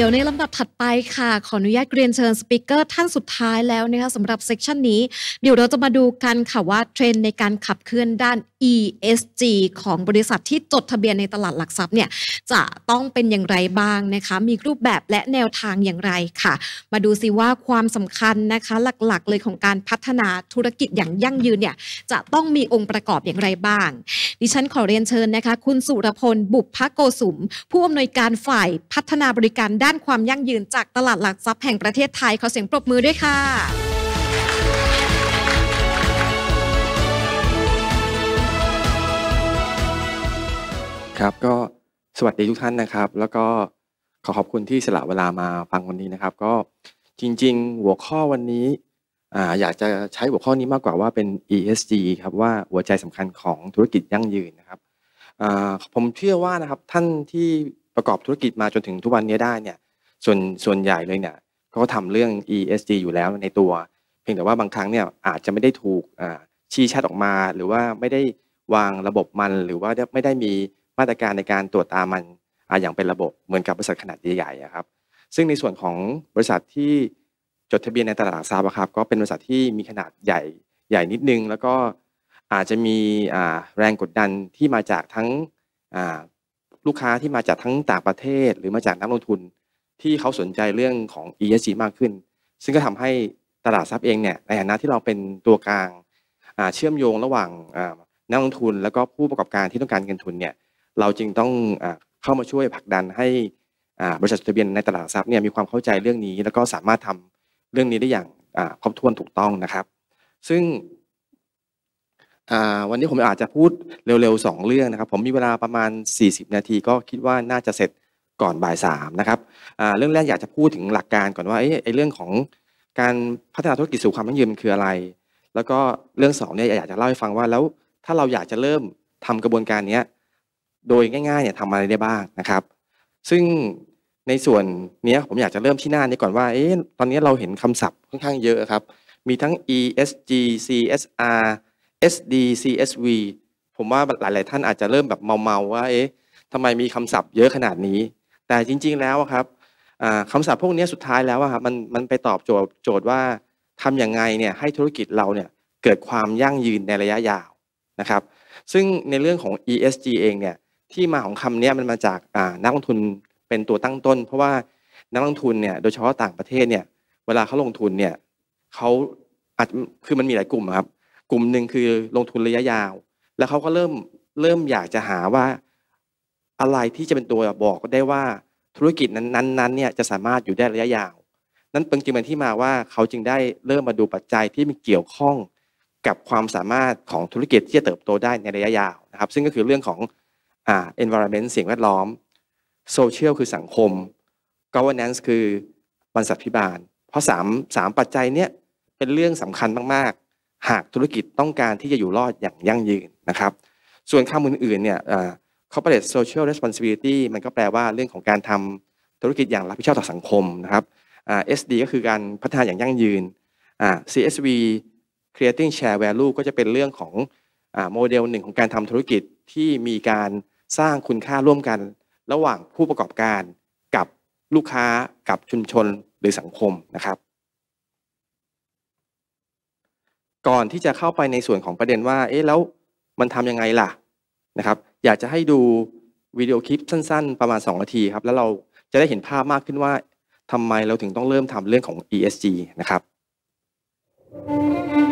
ดี๋ยวในลำดับถัดไปค่ะขออนุญาตเรียนเชิญสปิเกอร์ท่านสุดท้ายแล้วนะคะสำหรับเซสชันนี้ เดี๋ยวเราจะมาดูกันค่ะว่าเทรนในการขับเคลื่อนด้าน ESG ของบริษัทที่จดทะเบียนในตลาดหลักทรัพย์เนี่ยจะต้องเป็นอย่างไรบ้างนะคะ มีรูปแบบและแนวทางอย่างไรค่ะ มาดูซิว่าความสำคัญนะคะ หลักๆ เลยของการพัฒนาธุรกิจอย่างยั่งยืนเนี่ยจะต้องมีองค์ประกอบอย่างไรบ้าง ดิฉันขอเรียนเชิญนะคะ คุณสุรพลบุพพโกสุมผู้อำนวยการฝ่ายพัฒนาบริการด้านด้านความยั่งยืนจากตลาดหลักทรัพย์แห่งประเทศไทยขอเสียงปรบมือด้วยค่ะครับก็สวัสดีทุกท่านนะครับ แล้วก็ขอขอบคุณที่สละเวลามาฟังวันนี้นะครับ ก็จริง ๆหัวข้อวันนี้ออยากจะใช้หัวข้อนี้มากกว่าว่าเป็น ESG ครับ ว่าหัวใจสำคัญของธุรกิจยั่งยืนนะครับผมเชื่อว่านะครับท่านที่ประกอบธุรกิจมาจนถึงทุกวันนี้ได้เนี่ยส่วนส่วนใหญ่เลยเนี่ยเขาก็ทำเรื่อง ESG อยู่แล้วในตัวเพียงแต่ว่าบางครั้งเนี่ยอาจจะไม่ได้ถูกชี้ชัดออกมาหรือว่าไม่ได้วางระบบมันหรือว่าไม่ได้มีมาตรการในการตรวจตามัน อย่างเป็นระบบ เหมือนกับบริษัทขนาดใหญ่ๆครับ ซึ่งในส่วนของบริษัทที่จดทะเบียนในตลาดหลักทรัพย์ครับก็เป็นบริษัทที่มีขนาดใหญ่ ใหญ่นิดนึง แล้วก็อาจจะมีแรงกดดันที่มาจากทั้งลูกค้าที่มาจากทั้งต่างประเทศหรือมาจากนักลงทุนที่เขาสนใจเรื่องของ ESG มากขึ้น ซึ่งก็ทำให้ตลาดทรัพย์เองเนี่ยในฐานะที่เราเป็นตัวกลางเชื่อมโยงระหว่างนักลงทุน แล้วก็ผู้ประกอบการที่ต้องการเงินทุนเนี่ยเราจึงต้องเข้ามาช่วยผลักดันให้บริษัทจดทะเบียนในตลาดทรัพย์เนี่ยมีความเข้าใจเรื่องนี้ แล้วก็สามารถทำเรื่องนี้ได้อย่างครบถ้วนถูกต้องนะครับ ซึ่งวันนี้ผมอาจจะพูดเร็วๆสองเรื่องนะครับ ผมมีเวลาประมาณ 40 นาทีก็คิดว่าน่าจะเสร็จก่อนบ่ายสามนะครับเรื่องแรกอยากจะพูดถึงหลักการก่อนว่าไอ้เรื่องของการพัฒนาธุรกิจสู่ความยั่งยืนคืออะไร แล้วก็เรื่องสองเนี่ยอยากจะเล่าให้ฟังว่าแล้วถ้าเราอยากจะเริ่มทำกระบวนการนี้โดยง่ายๆเนี่ยทำอะไรได้บ้างนะครับซึ่งในส่วนนี้ผมอยากจะเริ่มที่หน้านี้ก่อนว่าเอ๊ะตอนนี้เราเห็นคำศัพท์ค่อนข้างเยอะครับ มีทั้ง ESG CSR SD CSV ผมว่าหลายๆ ท่านอาจจะเริ่มแบบเมาๆ ว่าเอ๊ะทำไมมีคำศัพท์เยอะขนาดนี้ แต่จริงๆแล้วครับคำศัพท์พวกนี้สุดท้ายแล้วครับ มันมันไปตอบโจทย์โจทย์ว่าทำอย่างไงเนี่ยให้ธุรกิจเราเนี่ยเกิดความยั่งยืนในระยะยาวนะครับ ซึ่งในเรื่องของ ESG เองเนี่ยที่มาของคำนี้มันมาจากนักลงทุนเป็นตัวตั้งต้น เพราะว่านักลงทุนเนี่ยโดยเฉพาะต่างประเทศเนี่ยเวลาเขาลงทุนเนี่ยเขาอาจคือมันมีหลายกลุ่มครับกลุ่มหนึ่งคือลงทุนระยะยาว แล้วเขาก็เริ่มเริ่มอยากจะหาว่าอะไรที่จะเป็นตัวบอกได้ว่าธุรกิจนั้นๆเนี่ยจะสามารถอยู่ได้ระยะยาว นั่นเป็นจิงเป็นที่มาว่าเขาจึงได้เริ่มมาดูปัจจัยที่มันเกี่ยวข้องกับความสามารถของธุรกิจที่จะเติบโตได้ในระยะยาวนะครับซึ่งก็คือเรื่องของอ่า environment สิ่งแวดล้อม social คือสังคม governance คือบรรษัทพิบาล เพราะสามสามปัจจัยเนี้ยเป็นเรื่องสำคัญมากๆหากธุรกิจต้องการที่จะอยู่รอดอย่างยั่งยืนนะครับ ส่วนคำอื่นๆเนี่ย corporate social responsibility มันก็แปลว่าเรื่องของการทำธุรกิจอย่างรับผิดชอบต่อสังคมนะครับ SD ก็คือการพัฒนาอย่างยั่งยืน CSV creating share value ก็จะเป็นเรื่องของโมเดลหนึ่งของการทำธุรกิจที่มีการสร้างคุณค่าร่วมกัน ระหว่างผู้ประกอบการกับลูกค้ากับชุมชนหรือสังคมนะครับก่อนที่จะเข้าไปในส่วนของประเด็นว่า เอ๊ะ แล้วมันทํำยังไงล่ะ นะครับ อยากจะให้ดูวิดีโอคลิปสั้น ๆ ประมาณ2นาทีครับ แล้วเราจะได้เห็นภาพมากขึ้นว่าทำไมเราถึงต้องเริ่มทำเรื่องของ ESG นะครับ Thank you.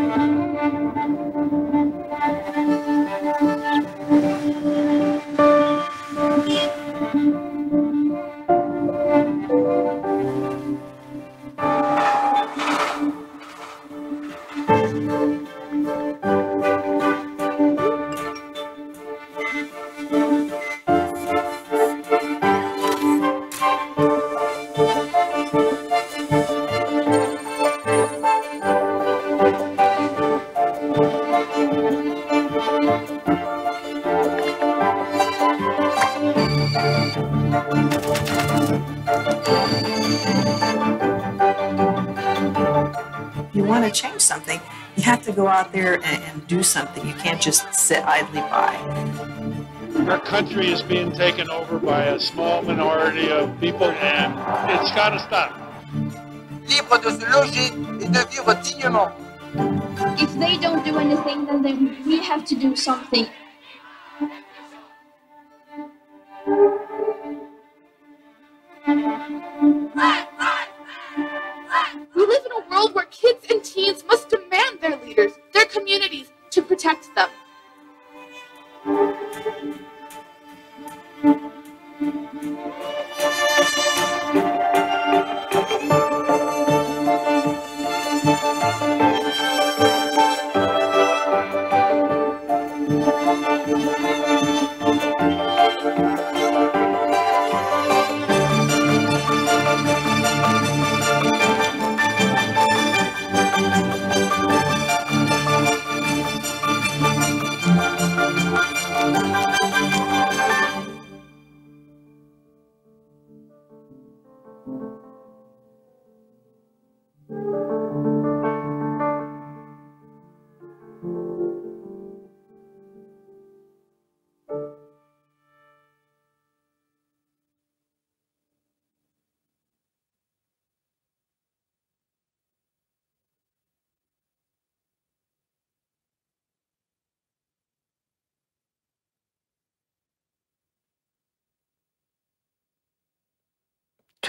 to change something, you have to go out there and, and do something. You can't just sit idly by our country is being taken over by a small minority of people and it's got to stop. Libre de se loger et de vivre dignement. If they don't do anything, then we have to do something.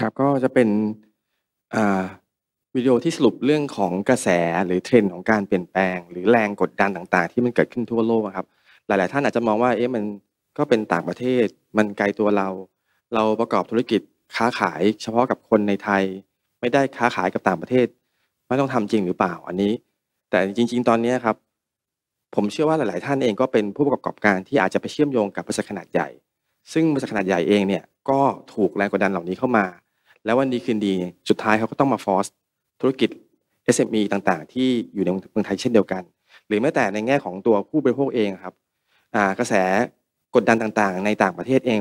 ครับก็จะเป็นวิดีโอที่สรุปเรื่องของกระแสหรือเทรนด์ของการเปลี่ยนแปลง หรือแรงกดดันต่างๆ ที่มันเกิดขึ้นทั่วโลกครับ หลายๆท่านอาจจะมองว่าเอ๊ะมันก็เป็นต่างประเทศมันไกลตัวเรา เราประกอบธุรกิจค้าขายเฉพาะกับคนในไทย ไม่ได้ค้าขายกับต่างประเทศไม่ต้องทำจริงหรือเปล่าอันนี้ แต่จริง ๆตอนนี้ครับผมเชื่อว่าหลายๆ ท่านเองก็เป็นผู้ประกอบการที่อาจจะไปเชื่อมโยงกับบริษัทขนาดใหญ่ ซึ่งบริษัทขนาดใหญ่เองเนี่ยก็ถูกแรงกดดันเหล่านี้เข้ามาแล้ววันดีคืนดี สุดท้ายเขาก็ต้องมาฟอสธุรกิจ SME ต่างๆ ที่อยู่ในเมืองไทยเช่นเดียวกัน หรือแม้แต่ในแง่ของตัวผู้บริโภคเองครับกระแสกดดันต่างๆ ในต่างประเทศเอง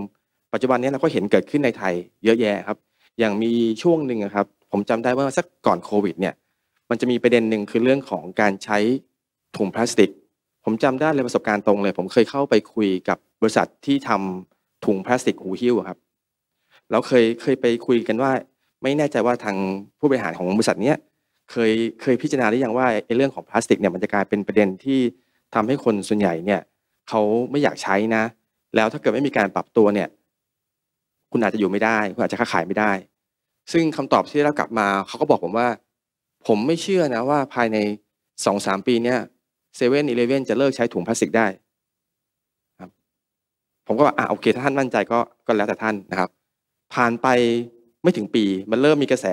ปัจจุบันนี้เราก็เห็นเกิดขึ้นในไทยเยอะแยะครับ อย่างมีช่วงหนึ่งครับ ผมจำได้ว่าสักก่อนโควิดเนี่ยมันจะมีประเด็นหนึ่งคือเรื่องของการใช้ถุงพลาสติกผมจำได้เลยประสบการณ์ตรงเลยผมเคยเข้าไปคุยกับบริษัทที่ทำถุงพลาสติกหูหิ้วครับเราเคยเคยไปคุยกันว่า ไม่แน่ใจว่าทางผู้บริหารของบริษัทเนี้ยเคยเคยพิจารณาหรือยังว่าไอ้เรื่องของพลาสติกเนี่ยมันจะกลายเป็นประเด็นที่ทำให้คนส่วนใหญ่เนี่ยเขาไม่อยากใช้นะ แล้วถ้าเกิดไม่มีการปรับตัวเนี่ย คุณอาจจะอยู่ไม่ได้ คุณอาจจะค้าขายไม่ได้ ซึ่งคำตอบที่เรากลับมาเขาก็บอกผมว่า ผมไม่เชื่อนะว่าภายในสองสามปีเนี่ยเซเว่นอีเลเว่นจะเลิกใช้ถุงพลาสติกได้ครับผมก็ว่าอ่ะโอเคถ้าท่านมั่นใจก็ก็แล้วแต่ท่านนะครับผ่านไปไม่ถึงปี มันเริ่มมีกระแส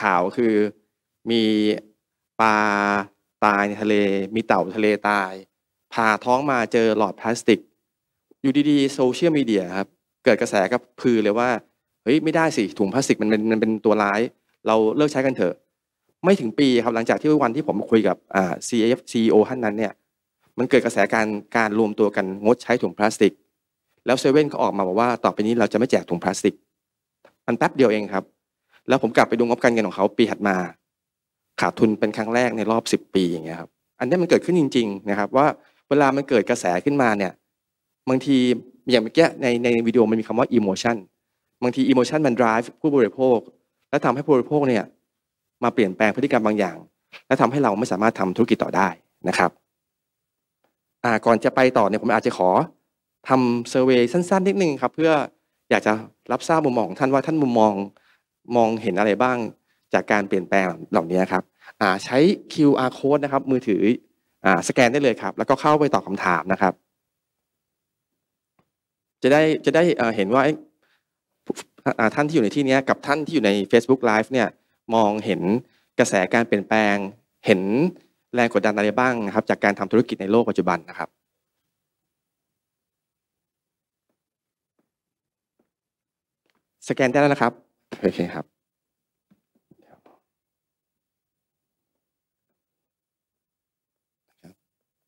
ข่าวคือมีปลาตายในทะเล มีเต่าทะเลตายผ่าท้องมาเจอหลอดพลาสติก อยู่ดีๆโซเชียลมีเดียครับ เกิดกระแสกับพือเลยว่า เฮ้ยไม่ได้สิถุงพลาสติกมันเป็นมันเป็นตัวร้าย เราเลิกใช้กันเถอะ ไม่ถึงปีครับ หลังจากที่วันที่ผมคุยกับอ่า CF c o ท่านนั้นเนี่ยมันเกิดกระแสการการรวมตัวกันงดใช้ถุงพลาสติก แล้วเซเว่นก็ออกมาบอกว่า ต่อไปนี้เราจะไม่แจกถุงพลาสติกมันแป๊บเดียวเองครับ แล้วผมกลับไปดูงบการเงินของเขาปีถัดมา ขาดทุนเป็นครั้งแรกในรอบ 10 ปีอย่างเงี้ยครับอันนี้มันเกิดขึ้นจริง ๆ นะครับ ว่าเวลามันเกิดกระแสขึ้นมาเนี่ยบางทีอย่างเมื่อกี้ในในวิดีโอมันมีคำว่า emotion บางที emotion มัน drive ผู้บริโภค และทำให้ผู้บริโภคเนี่ยมาเปลี่ยนแปลงพฤติกรรมบางอย่าง และทำให้เราไม่สามารถทำธุรกิจต่อได้นะครับก่อนจะไปต่อเนี่ยผมอาจจะขอทำเซอร์เวยสั้นๆนิดนึงครับเพื่ออยากจะรับทราบมุมมององท่านว่าท่านมุมมองมองเห็นอะไรบ้างจากการเปลี่ยนแปลงเหล่านี้ครับใช้ QR code นะครับมือถืออสแกนได้เลยครับ แล้วก็เข้าไปตอบคำถามนะครับ จะได้จะได้เห็นว่าท่านที่อยู่ในที่นี้กับท่านที่อยู่ใน Facebook Live เนี่ยมองเห็นกระแสการเปลี่ยนแปลง เห็นแรงกดดันอะไรบ้างนะครับจากการทำธุรกิจในโลกปัจจุบันนะครับสแกนได้แล้วนะครับโอเคครับ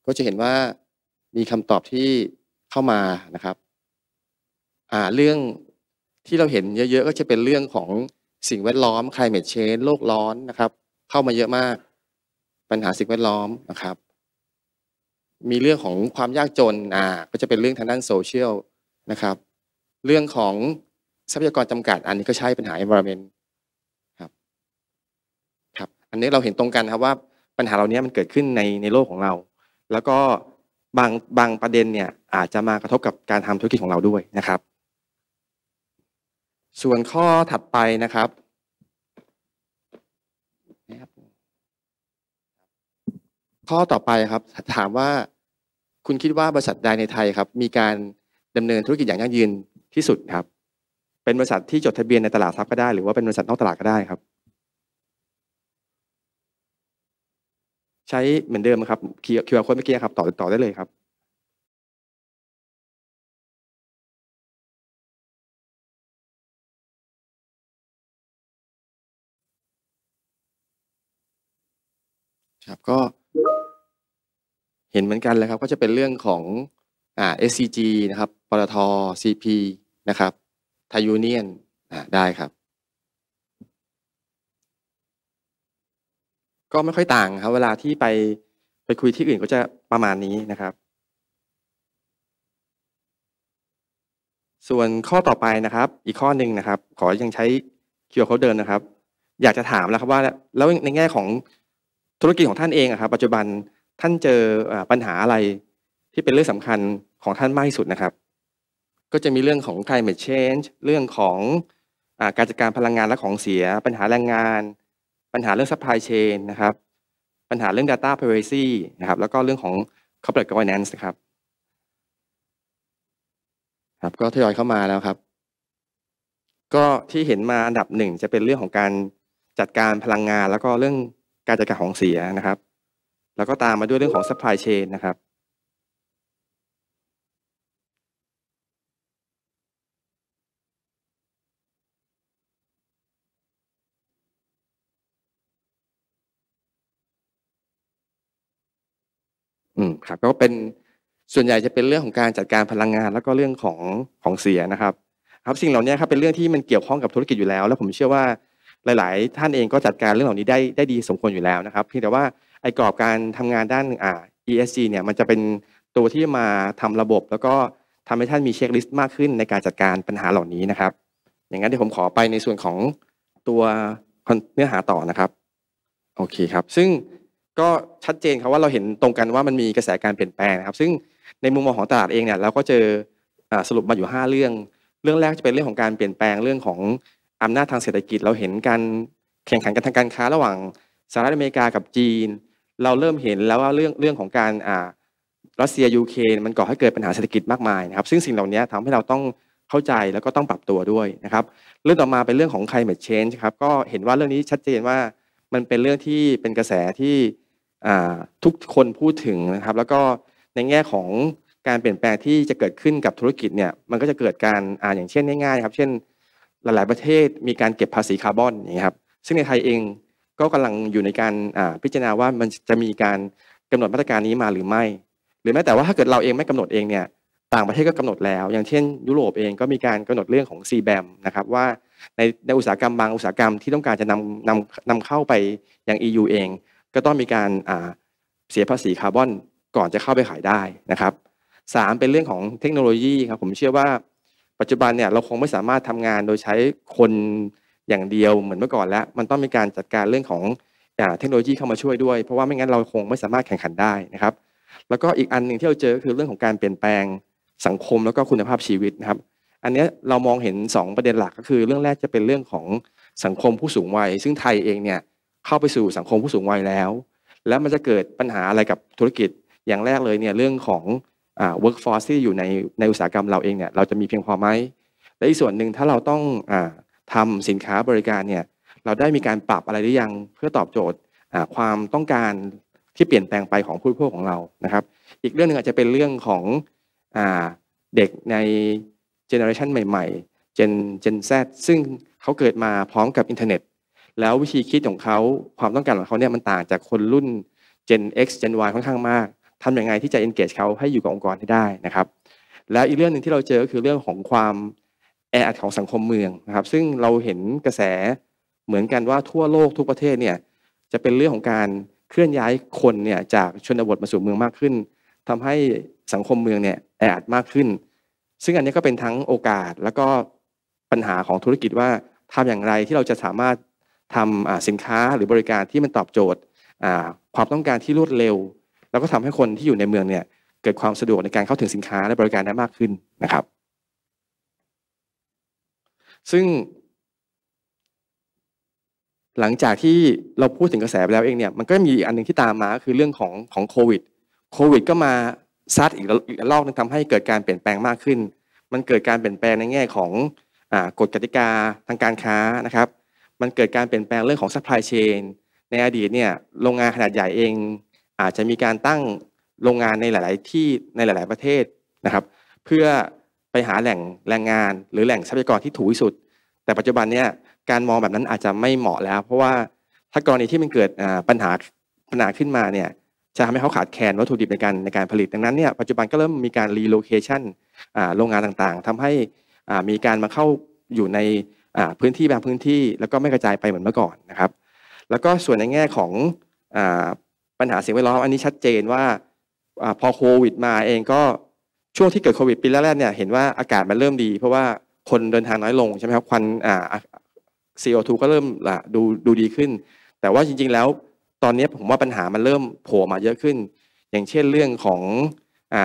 ก็จะเห็นว่ามีคำตอบที่เข้ามานะครับอ่าเรื่องที่เราเห็นเยอะๆก็จะเป็นเรื่องของสิ่งแวดล้อม climate change โลกร้อนนะครับ เข้ามาเยอะมากปัญหาสิ่งแวดล้อมนะครับ มีเรื่องของความยากจนอ่าก็จะเป็นเรื่องทางด้านโซเชียลนะครับ เรื่องของทรัพยากรจำกัด อันนี้ก็ใช่ปัญหา environment ครับครับ อันนี้เราเห็นตรงกันครับว่าปัญหาเหล่านี้มันเกิดขึ้นในในโลกของเรา แล้วก็บางบางประเด็นเนี่ยอาจจะมากระทบกับการทำธุรกิจของเราด้วยนะครับ ส่วนข้อถัดไปนะครับ ข้อต่อไปครับ ถามว่า คุณคิดว่าบริษัทใดในไทยครับ มีการดำเนินธุรกิจอย่างยั่งยืนที่สุดครับเป็นบริษัทที่จดทะเบียนในตลาดทรัพย์ก็ได้หรือว่าเป็นบริษัทนอกตลาดก็ได้ครับ ใช้เหมือนเดิมครับคิวอาร์โค้ดเมื่อกี้ครับ ต่อต่อได้เลยครับ ครับก็ เห็นเหมือนกันเลยครับ ก็จะเป็นเรื่องของอ่า SCG นะครับปตท CP นะครับไทยยูเนียนได้ครับ ก็ไม่ค่อยต่างครับ เวลาที่ไปไปคุยที่อื่นก็จะประมาณนี้นะครับ ส่วนข้อต่อไปนะครับ อีกข้อหนึ่งนะครับ ขอยังใช้คิวเขาเดินนะครับ อยากจะถามแล้วครับว่า แล้วในแง่ของธุรกิจของท่านเองครับ ปัจจุบันท่านเจอปัญหาอะไรที่เป็นเรื่องสำคัญของท่านมากที่สุดนะครับก็จะมีเรื่องของ climate change เรื่องของอการจัดการพลังงานและของเสีย ปัญหาแรงงานปัญหาเรื่อง supply chain นะครับปัญหาเรื่อง data privacy นะครับแล้วก็เรื่องของ corporate governance นะครับครับก็ทยอยเข้ามาแล้วครับ ก็ที่เห็นมาอันดับหนึ่งจะเป็นเรื่องของการจัดการพลังงานแล้วก็เรื่องการจัดการของเสียนะครับแล้วก็ตามมาด้วยเรื่องของ supply chain นะครับับก็เป็นส่วนใหญ่จะเป็นเรื่องของการจัดการพลังงานแล้วก็เรื่องของของเสียนะครับครับสิ่งเหล่านี้ครับเป็นเรื่องที่มันเกี่ยวข้องกับธุรกิจอยู่แล้วแล้วผมเชื่อว่าหลาย ๆ ท่านเองก็จัดการเรื่องเหล่านี้ได้ได้ดีสมควรอยู่แล้วนะครับ เพียงแต่ว่าไอ้กรอบการทำงานด้านอ่า ESG เนี่ยมันจะเป็นตัวที่มาทำระบบแล้วก็ทำให้ท่านมีเช็คลิสต์มากขึ้นในการจัดการปัญหาเหล่านี้นะครับอย่างนั้นเดี๋ยวผมขอไปในส่วนของตัวเนื้อหาต่อนะครับ โอเคครับซึ่งก็ชัดเจนครับว่าเราเห็นตรงกันว่ามันมีกระแสการเปลี่ยนแปลงนะครับ ซึ่งในมุมมองของตลาดเองเนี่ยเราก็เจอสรุปมาอยู่ 5 เรื่องเรื่องแรกจะเป็นเรื่องของการเปลี่ยนแปลงเรื่องของอำนาจทางเศรษฐกิจ เราเห็นการแข่งขันกันทางการค้าระหว่างสหรัฐอเมริกากับจีน เราเริ่มเห็นแล้วว่าเรื่องเรื่องของการอ่ารัสเซียยูเครนมันก่อให้เกิดปัญหาเศรษฐกิจมากมายนะครับซึ่งสิ่งเหล่านี้ทำให้เราต้องเข้าใจแล้วก็ต้องปรับตัวด้วยนะครับ เรื่องต่อมาเป็นเรื่องของ climate change ครับก็เห็นว่าเรื่องนี้ชัดเจนว่ามันเป็นเรื่องที่เป็นกระแสที่ทุกคนพูดถึงนะครับแล้วก็ในแง่ของการเปลี่ยนแปลงที่จะเกิดขึ้นกับธุรกิจเนี่ยมันก็จะเกิดการอ่าอย่างเช่นง่ายๆครับเช่นหลายๆประเทศมีการเก็บภาษีคาร์บอนอย่างนี้ครับซึ่งในไทยเองก็กำลังอยู่ในการพิจารณาว่ามันจะมีการกำหนดมาตรการนี้มาหรือไม่ หรือแม้แต่ว่าถ้าเกิดเราเองไม่กำหนดเองเนี่ยต่างประเทศก็กำหนดแล้ว อย่างเช่นยุโรปเองก็มีการกำหนดเรื่องของ c แบมนะครับว่าในในอุตสาหกรรมบางอุตสาหกรรมที่ต้องการจะนำนำนำเข้าไปยัง EU เองก็ต้องมีการเสียภาษีคาร์บอนก่อนจะเข้าไปขายได้นะครับสามเป็นเรื่องของเทคโนโลยีครับผมเชื่อว่า ปัจจุบันเนี่ยเราคงไม่สามารถทำงานโดยใช้คนอย่างเดียว เหมือนเมื่อก่อนแล้ว มันต้องมีการจัดการเรื่องของเทคโนโลยีเข้ามาช่วยด้วย เพราะว่าไม่งั้นเราคงไม่สามารถแข่งขันได้นะครับแล้วก็อีกอันหนึ่งที่เราเจอคือเรื่องของการเปลี่ยนแปลงสังคมแล้วก็คุณภาพชีวิตนะครับ อันนี้เรามองเห็น 2 ประเด็นหลักก็คือ เรื่องแรกจะเป็นเรื่องของสังคมผู้สูงวัยซึ่งไทยเองเนี่ยเข้าไปสู่สังคมผู้สูงวัยแล้ว แล้วมันจะเกิดปัญหาอะไรกับธุรกิจอย่างแรกเลยเนี่ยเรื่องของอ่า workforce ที่อยู่ในในอุตสาหกรรมเราเองเนี่ยเราจะมีเพียงพอไหมและอีกส่วนหนึ่งถ้าเราต้องอ่าทำสินค้าบริการเนี่ยเราได้มีการปรับอะไรหรือยังเพื่อตอบโจทย์ความต้องการ ที่เปลี่ยนแปลงไปของผู้บริโภคของเรานะครับอีกเรื่องหนึ่งอาจจะเป็นเรื่องของเด็กในเจเนอเรชันใหม่ๆเจนเจนแซซึ่งเขาเกิดมาพร้อมกับอินเทอร์เน็ตแล้ววิธีคิดของเขาความต้องการของเขาเนี่ยมันต่างจากคนรุ่น Gen X Gen Y ค่อนข้างมากทำอย่างไรที่จะ engage เขาให้อยู่กับองค์กรให้ได้นะครับ แล้วอีกเรื่องหนึ่งที่เราเจอ ก็คือเรื่องของความแออัดของสังคมเมืองนะครับ ซึ่งเราเห็นกระแสเหมือนกันว่าทั่วโลกทุกประเทศเนี่ยจะเป็นเรื่องของการเคลื่อนย้ายคนเนี่ยจากชนบทมาสู่เมืองมากขึ้น ทำให้สังคมเมืองเนี่ยแออัดมากขึ้น ซึ่งอันนี้ก็เป็นทั้งโอกาสแล้วก็ปัญหาของธุรกิจว่าทำอย่างไรที่เราจะสามารถทำสินค้าหรือบริการที่มันตอบโจทย์ความต้องการที่รวดเร็ว แล้วก็ทำให้คนที่อยู่ในเมืองเนี่ยเกิดความสะดวกในการเข้าถึงสินค้าและบริการได้มากขึ้นนะครับ ซึ่ง หลังจากที่เราพูดถึงกระแสไปแล้วเองเนี่ยมันก็มีอีกอันนึงที่ตามมาคือเรื่องของของโควิดโควิดก็มาซัดอีกรอบนึงทำให้เกิดการเปลี่ยนแปลงมากขึ้น มันเกิดการเปลี่ยนแปลงในแง่ของอกฎกติกาทางการค้านะครับมันเกิดการเปลี่ยนแปลงเรื่องของซัพพลายเชนในอดีตเนี่ยโรงงานขนาดใหญ่เอง อาจจะมีการตั้งโรงงานในหลาย ๆ ที่ในหลาย ๆประเทศนะครับ เพื่อไปหาแหล่งแรงงาน หรือแหล่งทรัพยากรที่ถูกที่สุด แต่ปัจจุบันเนี่ยการมองแบบนั้นอาจจะไม่เหมาะแล้ว เพราะว่าถ้ากรณีที่มันเกิดปัญหาปัญหาขึ้นมาเนี่ยจะทำให้เขาขาดแคลนวัตถุดิบในการในการผลิตดังนั้นเนี่ยปัจจุบันก็เริ่มมีการรีโลเคชันโรงงานต่างๆ ทำให้มีการมาเข้าอยู่ในพื้นที่บางพื้นที่แล้วก็ไม่กระจายไปเหมือนเมื่อก่อนนะครับ แล้วก็ส่วนในแง่ของปัญหาสิ่งแวดล้อมอันนี้ชัดเจนว่าพอโควิดมาเองก็ช่วงที่เกิดโควิดปีแรกๆเนี่ยเห็นว่าอากาศมันเริ่มดี เพราะว่าคนเดินทางน้อยลง ใช่ไหมครับ ควันอ่า CO2 ก็เริ่มดูดูดีขึ้น แต่ว่าจริงๆแล้วตอนนี้ผมว่าปัญหามันเริ่มโผล่มาเยอะขึ้นอย่างเช่นเรื่องของอ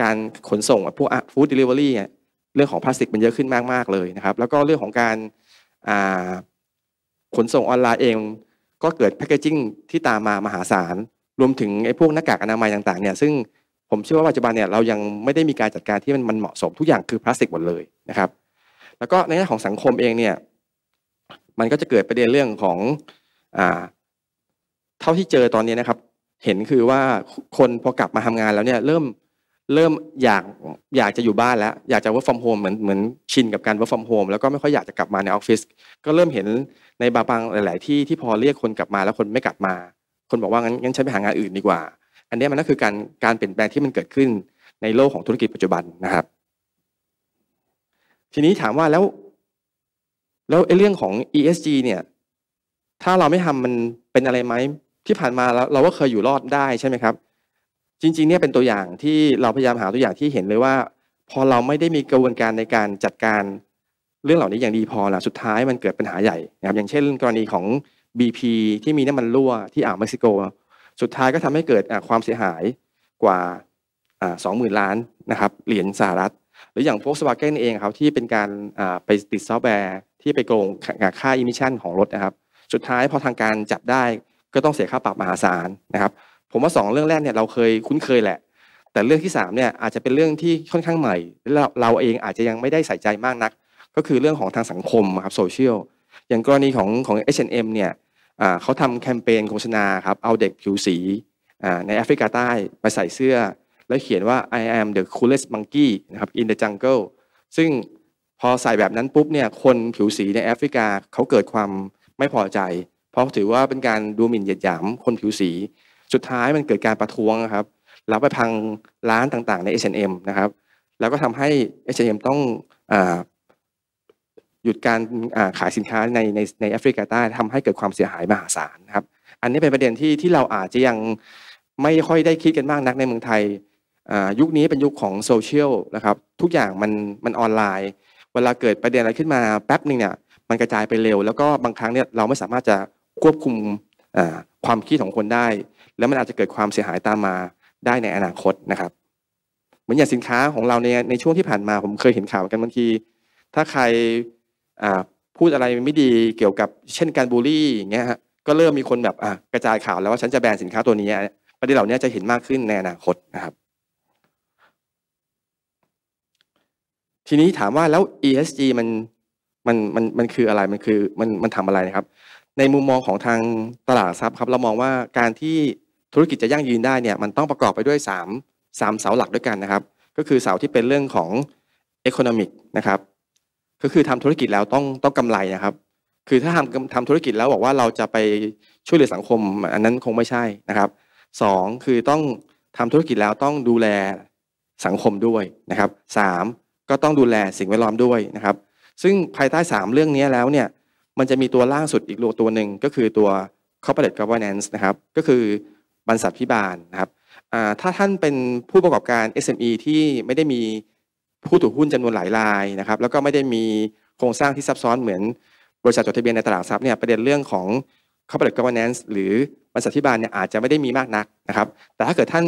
การขนส่งพวกฟู้ดเดลิเวอรี่เนี่ยเรื่องของพลาสติกมันเยอะขึ้นมากมากเลยนะครับแล้วก็เรื่องของการขนส่งออนไลน์เอง ก็เกิดแพคเกจิ้งที่ตามมา มหาศาล รวมถึงไอ้พวกหน้ากากอนามัยต่างๆเนี่ยซึ่งผมเชื่อว่าปัจจุบันเนี่ยเรายังไม่ได้มีการจัดการที่ มันเหมาะสมทุกอย่างคือพลาสติกหมดเลยนะครับ แล้วก็ในแง่ของสังคมเองเนี่ยมันก็จะเกิดประเด็นเรื่องของเท่าที่เจอตอนนี้นะครับ เห็นคือว่าคนพอกลับมาทำงานแล้วเนี่ยเริ่มเริ่มอยากอยากจะอยู่บ้านแล้ว อยากจะ work from home เหมือนเหมือนชินกับการ work from home แล้วก็ไม่ค่อยอยากจะกลับมาในออฟฟิศก็เริ่มเห็นในบางบางหลาย ๆ ที่ ที่พอเรียกคนกลับมาแล้วคนไม่กลับมา คนบอกว่างั้นงั้นฉันไปหางานอื่นดีกว่า อันนี้มันก็คือการการเปลี่ยนแปลงที่มันเกิดขึ้นในโลกของธุรกิจปัจจุบันนะครับ ทีนี้ถามว่าแล้วแล้วไอ้เรื่องของ ESG เนี่ยถ้าเราไม่ทำมันเป็นอะไรไหมที่ผ่านมาเราก็เคยอยู่รอดได้ใช่ไหมครับจริงๆเนี่ยเป็นตัวอย่างที่เราพยายามหาตัวอย่างที่เห็นเลยว่าพอเราไม่ได้มีกระบวนการในการจัดการเรื่องเหล่านี้อย่างดีพอละสุดท้ายมันเกิดปัญหาใหญ่นะครับอย่างเช่นกรณีของ BP ที่มีน้ำมันรั่วที่อ่าวเม็กซิโก สุดท้ายก็ทำให้เกิดความเสียหายกว่าสองหมื่นล้านนะครับเหรียญสหรัฐ หรืออย่าง v o l k สวาเกนเองครับ ที่เป็นการไปติดซอฟต์แวร์ที่ไปโกงค่าอิมิชันของรถนะครับสุดท้ายพอทางการจับได้ก็ต้องเสียค่าปรับมหาศาลนะครับผมว่าสองเรื่องแรกเนี่ยเราเคยคุ้นเคยแหละ แต่เรื่องที่สามเนี่ย อาจจะเป็นเรื่องที่ค่อนข้างใหม่แล้วเราเองอาจจะยังไม่ได้ใส่ใจมากนัก ก็คือเรื่องของทางสังคมครับโซเชียล อย่างกรณีของของ H&M เนี่ยเขาทำแคมเปญโฆษณาครับเอาเด็กผิวสีในแอฟริกาใต้ไปใส่เสื้อ แล้วเขียนว่า I am the coolest monkey นะครับ in the jungle ซึ่งพอใส่แบบนั้นปุ๊บเนี่ยคนผิวสีในแอฟริกาเขาเกิดความไม่พอใจเพราะถือว่าเป็นการดูหมิ่นเหยียดหยาม คนผิวสีสุดท้ายมันเกิดการประท้วงครับ แล้วไปพังร้านต่างๆใน H&M นะครับแล้วก็ทำให้ H&M ต้องหยุดการขายสินค้าในในในแอฟริกาใต้ทำให้เกิดความเสียหายมหาศาลนะครับ อันนี้เป็นประเด็นที่ที่เราอาจจะยังไม่ค่อยได้คิดกันมากนักในเมืองไทย ยุคนี้เป็นยุคของโซเชียลนะครับทุกอย่างมันมันออนไลน์ เวลาเกิดประเด็นอะไรขึ้นมาแป๊บหนึ่งเนี่ยมันกระจายไปเร็ว แล้วก็บางครั้งเนี่ยเราไม่สามารถจะควบคุมความคิดของคนได้แล้วมันอาจจะเกิดความเสียหายตามมาได้ในอนาคตนะครับ เหมือนอย่างสินค้าของเราในในช่วงที่ผ่านมาผมเคยเห็นข่าวกันบางที ถ้าใครพูดอะไรไม่ดีเกี่ยวกับเช่นการบูลลี่อย่างเงี้ยฮะก็เริ่มมีคนแบบกระจายข่าวแล้วว่าฉันจะแบนสินค้าตัวนี้ประเด็นเหล่านี้จะเห็นมากขึ้นในอนาคตนะครับ ทีนี้ถามว่าแล้ว ESG มันมันมันมันคืออะไรมันคือมันมันทำอะไรนะครับ ในมุมมองของทางตลาดทรัพย์ครับเรามองว่าการที่ธุรกิจจะยั่งยืนได้เนี่ยมันต้องประกอบไปด้วย 3 3เสาหลักด้วยกันนะครับ ก็คือเสาที่เป็นเรื่องของ economic นะครับก็คือทำธุรกิจแล้วต้องต้องกำไรนะครับ คือถ้าทำทำธุรกิจแล้วบอกว่าเราจะไปช่วยเหลือสังคมอันนั้นคงไม่ใช่นะครับสองคือต้องทำธุรกิจแล้วต้องดูแลสังคมด้วยนะครับสามก็ต้องดูแลสิ่งแวดล้อมด้วยนะครับ ซึ่งภายใต้3เรื่องนี้แล้วเนี่ยมันจะมีตัวล่างสุดอีกตัวหนึ่งก็คือตัว corporate governance นะครับ ก็คือบรรษัทพิบาลนะครับถ้าท่านเป็นผู้ประกอบการ SME ที่ไม่ได้มีผู้ถือหุ้นจำนวนหลายรายนะครับ แล้วก็ไม่ได้มีโครงสร้างที่ซับซ้อนเหมือนบริษัทจดทะเบียนในตลาดทรัพย์เนี่ยประเด็นเรื่องของ corporate governance หรือบรรษัทพิบาลเนี่ยอาจจะไม่ได้มีมากนักนะครับ แต่ถ้าเกิดท่าน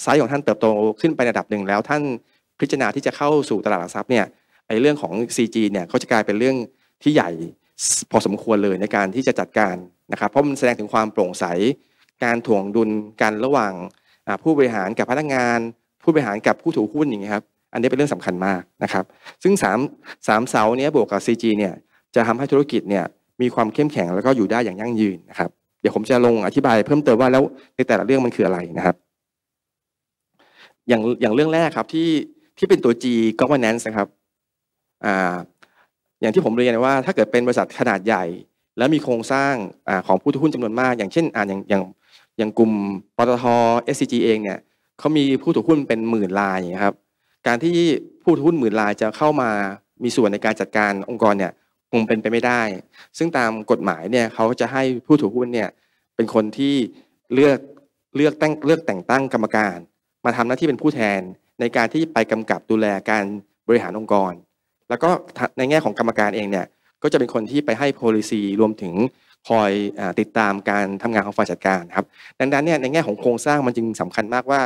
ไซส์ของท่านเติบโตขึ้นไประดับหนึ่งแล้วท่านพิจารณาที่จะเข้าสู่ตลาดหลักทรัพย์เนี่ยไอ้เรื่องของ CG เนี่ยเขาจะกลายเป็นเรื่องที่ใหญ่พอสมควรเลยในการที่จะจัดการนะครับ เพราะมันแสดงถึงความโปร่งใสการถ่วงดุลกันระหว่างผู้บริหารกับพนักงานผู้บริหารกับผู้ถือหุ้นอย่างนี้ครับอันนี้เป็นเรื่องสำคัญมากนะครับซึ่ง3าเสาเนี้ยบวกกับ CG เนี่ยจะทำให้ธุรกิจเนี่ยมีความเข้มแข็งแล้วก็อยู่ได้อย่างยั่งยืนนะครับเดี๋ยวผมจะลงอธิบายเพิ่มเติมว่าแล้วในแต่ละเรื่องมันคืออะไรนะครับ อย่างอย่างเรื่องแรกครับที่ที่เป็นตัว G governance นะครับอ่าอย่างที่ผมเรียนว่าถ้าเกิดเป็นบริษัทขนาดใหญ่ แล้วมีโครงสร้างอของผู้ถือหุ้นจำนวนมากอย่างเช่นอ่าอย่างอย่างอย่างกลุ่มปตท SCG เองเนี่ยเขามีผู้ถือหุ้นเป็นหมื่นลายครับ การที่ผู้ถือหุ้นหมื่นลายจะเข้ามามีส่วนในการจัดการองค์กรเนี่ยคงเป็นไปไม่ได้ ซึ่งตามกฎหมายเนี่ยเขาจะให้ผู้ถือหุ้นเนี่ยเป็นคนที่เลือกเลือกแต่งเลือกแต่งตั้งกรรมการ มาทำหน้าที่เป็นผู้แทนในการที่ไปกำกับดูแลการบริหารองค์กร แล้วก็ในแง่ของกรรมการเองเนี่ยก็จะเป็นคนที่ไปให้ policy รวมถึงคอยติดตามการทำงานของฝ่ายจัดการครับ ดังนั้นเนี่ยในแง่ของโครงสร้างมันจึงสำคัญมากว่า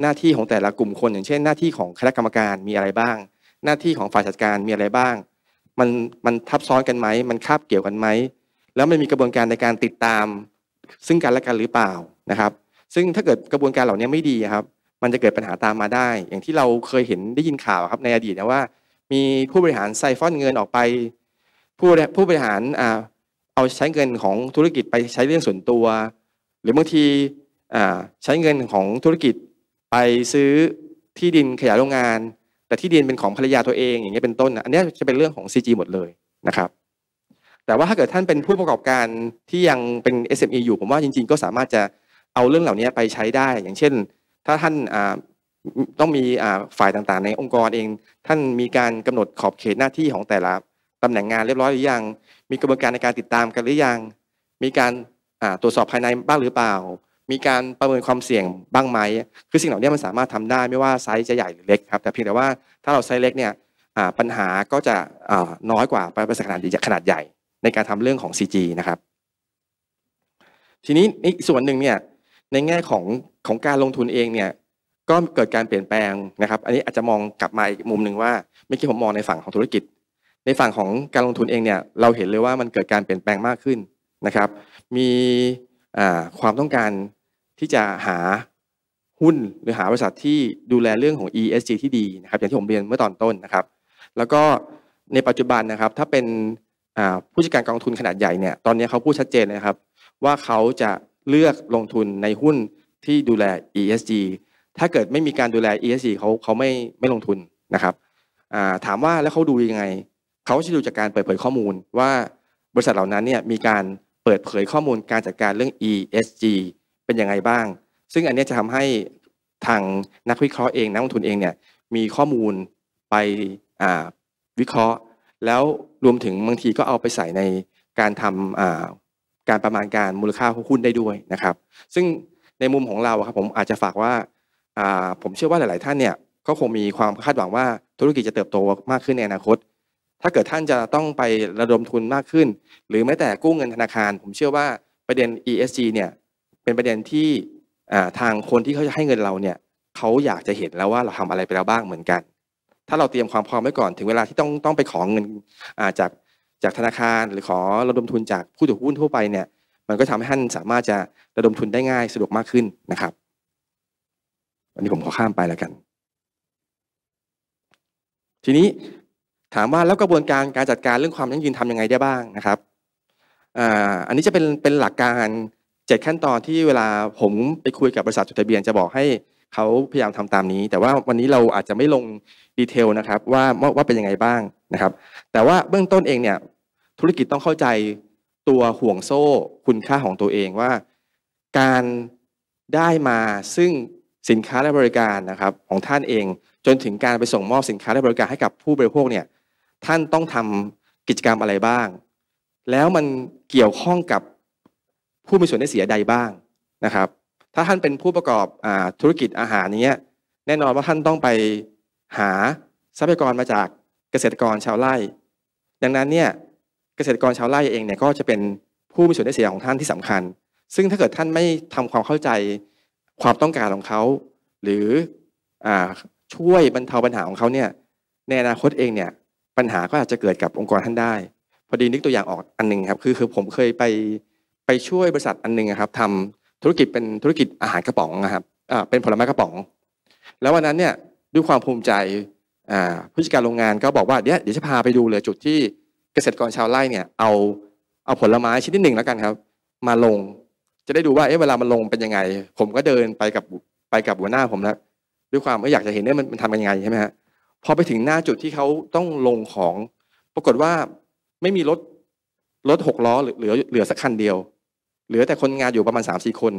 หน้าที่ของแต่ละกลุ่มคนอย่างเช่น หน้าที่ของคณะกรรมการมีอะไรบ้าง หน้าที่ของฝ่ายจัดการมีอะไรบ้าง มันมันทับซ้อนกันไหมมันคาบเกี่ยวกันไหมแล้วมันมีกระบวนการในการติดตาม ซึ่งกันและกันหรือเปล่านะครับ ซึ่งถ้าเกิดกระบวนการเหล่านี้ไม่ดีครับ มันจะเกิดปัญหาตามมาได้ อย่างที่เราเคยเห็นได้ยินข่าวครับ ในอดีตนะว่า มีผู้บริหารไซฟอนเงินออกไป ผู้ผู้บริหารอ่าเอาใช้เงินของธุรกิจไปใช้เรื่องส่วนตัว หรือบางทีใช้เงินของธุรกิจไปซื้อที่ดินขยายโรงงาน แต่ที่ดินเป็นของภรรยาตัวเอง อย่างเงี้ยเป็นต้นอันนี้จะเป็นเรื่องของ CG หมดเลยนะครับแต่ว่าถ้าเกิดท่านเป็นผู้ประกอบการที่ยังเป็น SME อยู่ ผมว่าจริงๆก็สามารถจะเอาเรื่องเหล่านี้ไปใช้ได้ อย่างเช่น ถ้าท่านต้องมีฝ่ายต่างๆ ในองค์กรเอง ท่านมีการกำหนดขอบเขตหน้าที่ของแต่ละตำแหน่งงานเรียบร้อยหรือยังมีกระบวนการในการติดตามกันหรือยัง มีการตรวจสอบภายในบ้างหรือเปล่า มีการประเมินความเสี่ยงบ้างไหมคือสิ่งเหล่านี้มันสามารถทำได้ไม่ว่าไซส์จะใหญ่หรือเล็กครับ แต่เพียงแต่ว่าถ้าเราไซส์เล็กเนี่ยปัญหาก็จะน้อยกว่าไปเป็นขนาดขนาดใหญ่ ในการทำเรื่องของ CG นะครับ ทีนี้อีกส่วนหนึ่งเนี่ยในแง่ของของการลงทุนเองเนี่ยก็เกิดการเปลี่ยนแปลงนะครับ อันนี้อาจจะมองกลับมาอีกมุมหนึ่งว่าเมื่อกี้ผมมองในฝั่งของธุรกิจในฝั่งของการลงทุนเองเนี่ยเราเห็นเลยว่ามันเกิดการเปลี่ยนแปลงมากขึ้นนะครับ มีความต้องการที่จะหาหุ้นหรือหาบริษัทที่ดูแลเรื่องของ ESG ที่ดีนะครับอย่างที่ผมเรียนเมื่อตอนต้นนะครับ แล้วก็ในปัจจุบันนะครับถ้าเป็นผู้จัดการกองทุนขนาดใหญ่เนี่ยตอนนี้เขาพูดชัดเจนเลยครับ ว่าเขาจะเลือกลงทุนในหุ้นที่ดูแล ESG ถ้าเกิดไม่มีการดูแล ESG เขาเขาไม่ไม่ลงทุนนะครับถามว่าแล้วเขาดูยังไงเขาจะดูจากการเปิดเผยข้อมูลว่าบริษัทเหล่านั้นเนี่ยมีการเปิดเผยข้อมูลการจัดการเรื่อง ESG เป็นยังไงบ้าง ซึ่งอันนี้จะทำให้ทางนักวิเคราะห์เองนักลงทุนเองเนี่ยมีข้อมูลไปวิเคราะห์ แล้วรวมถึงบางทีก็เอาไปใส่ในการทำการประมาณการมูลค่าหุ้นได้ด้วยนะครับซึ่งในมุมของเราครับผมอาจจะฝากว่าผมเชื่อว่าหลาย ๆ ท่านเนี่ยก็คงมีความคาดหวังว่าธุรกิจจะเติบโตมากขึ้นในอนาคตถ้าเกิดท่านจะต้องไประดมทุนมากขึ้น หรือแม้แต่กู้เงินธนาคาร ผมเชื่อว่าประเด็น ESG เนี่ยเป็นประเด็นที่ทางคนที่เขาจะให้เงินเราเนี่ยเขาอยากจะเห็นแล้วว่าเราทำอะไรไปแล้วบ้างเหมือนกัน ถ้าเราเตรียมความพร้อมไว้ก่อนถึงเวลาที่ต้องต้องไปขอเงินจากจากธนาคาร หรือขอระดมทุนจากผู้ถือหุ้นทั่วไปเนี่ยมันก็ทำให้ท่านสามารถจะระดมทุนได้ง่ายสะดวกมากขึ้นนะครับวันนี้ผมขอข้ามไปแล้วกัน ทีนี้ถามว่า แล้วกระบวนการการจัดการเรื่องความยั่งยืนทํำยังไงได้บ้างนะครับ อันนี้จะเป็นเป็นหลักการเจ็ดขั้นตอนที่เวลาผมไปคุยกับบริษัทจดทะเบียนจะบอกให้เขาพยายามทำตามนี้ แต่ว่าวันนี้เราอาจจะไม่ลงดีเทลนะครับว่า ว่าเป็นยังไงบ้างนะครับแต่ว่าเบื้องต้นเองเนี่ยธุรกิจต้องเข้าใจตัวห่วงโซ่คุณค่าของตัวเองว่า การได้มาซึ่งสินค้าและบริการนะครับของท่านเอง จนถึงการไปส่งมอบสินค้าและบริการให้กับผู้บริโภคเนี่ยท่านต้องทำกิจกรรมอะไรบ้าง แล้วมันเกี่ยวข้องกับผู้มีส่วนได้เสียใดบ้างนะครับ ถ้าท่านเป็นผู้ประกอบอธุรกิจอาหารนี้แน่นอนว่าท่านต้องไปหาทรัพยากรมาจากเกษตรกรชาวไร่ ดังนั้นเนี่ยเกษตรกรชาวไร่เองเนี่ยก็จะเป็นผู้มีส่วนได้เสียของท่านที่สำคัญ ซึ่งถ้าเกิดท่านไม่ทำความเข้าใจความต้องการของเขา หรืออช่วยบรรเทาปัญหาของเขาเนี่ยในอนาคตเองเนี่ยปัญหาก็อาจจะเกิดกับองค์กรท่านได้ พอดีนึกตัวอย่างออกอันนึงครับ คือคือผมเคยไปไปช่วยบริษัทอันนึงครับทำธุรกิจเป็นธุรกิจอาหารกระป๋องนะครับอ่าเป็นผลไม้กระป๋อง แล้ววันนั้นเนี่ยด้วยความภูมิใจอ่าผู้จัดการโรงงานก็บอกว่าเดี๋ยวเดี๋ยวจะพาไปดูเลยจุดที่เกษตรกรชาวไร่เนี่ยเอาเอาผลไม้ชิ้นที่หนึ่งแล้วกันครับ มาลงจะได้ดูว่าเอ๊ะเวลามันลงเป็นยังไง ผมก็เดินไปกับไปกับหัวหน้าผมแล้วด้วยความอยากจะเห็นเนี่ยมันทกันยังไงใช่ไหมฮะพอไปถึงหน้าจุดที่เขาต้องลงของ ปรากฏว่าไม่มีรถรถหกล้อเหลือเหลือสักคันเดียว เหลือแต่คนงานอยู่ประมาณสามสี่คน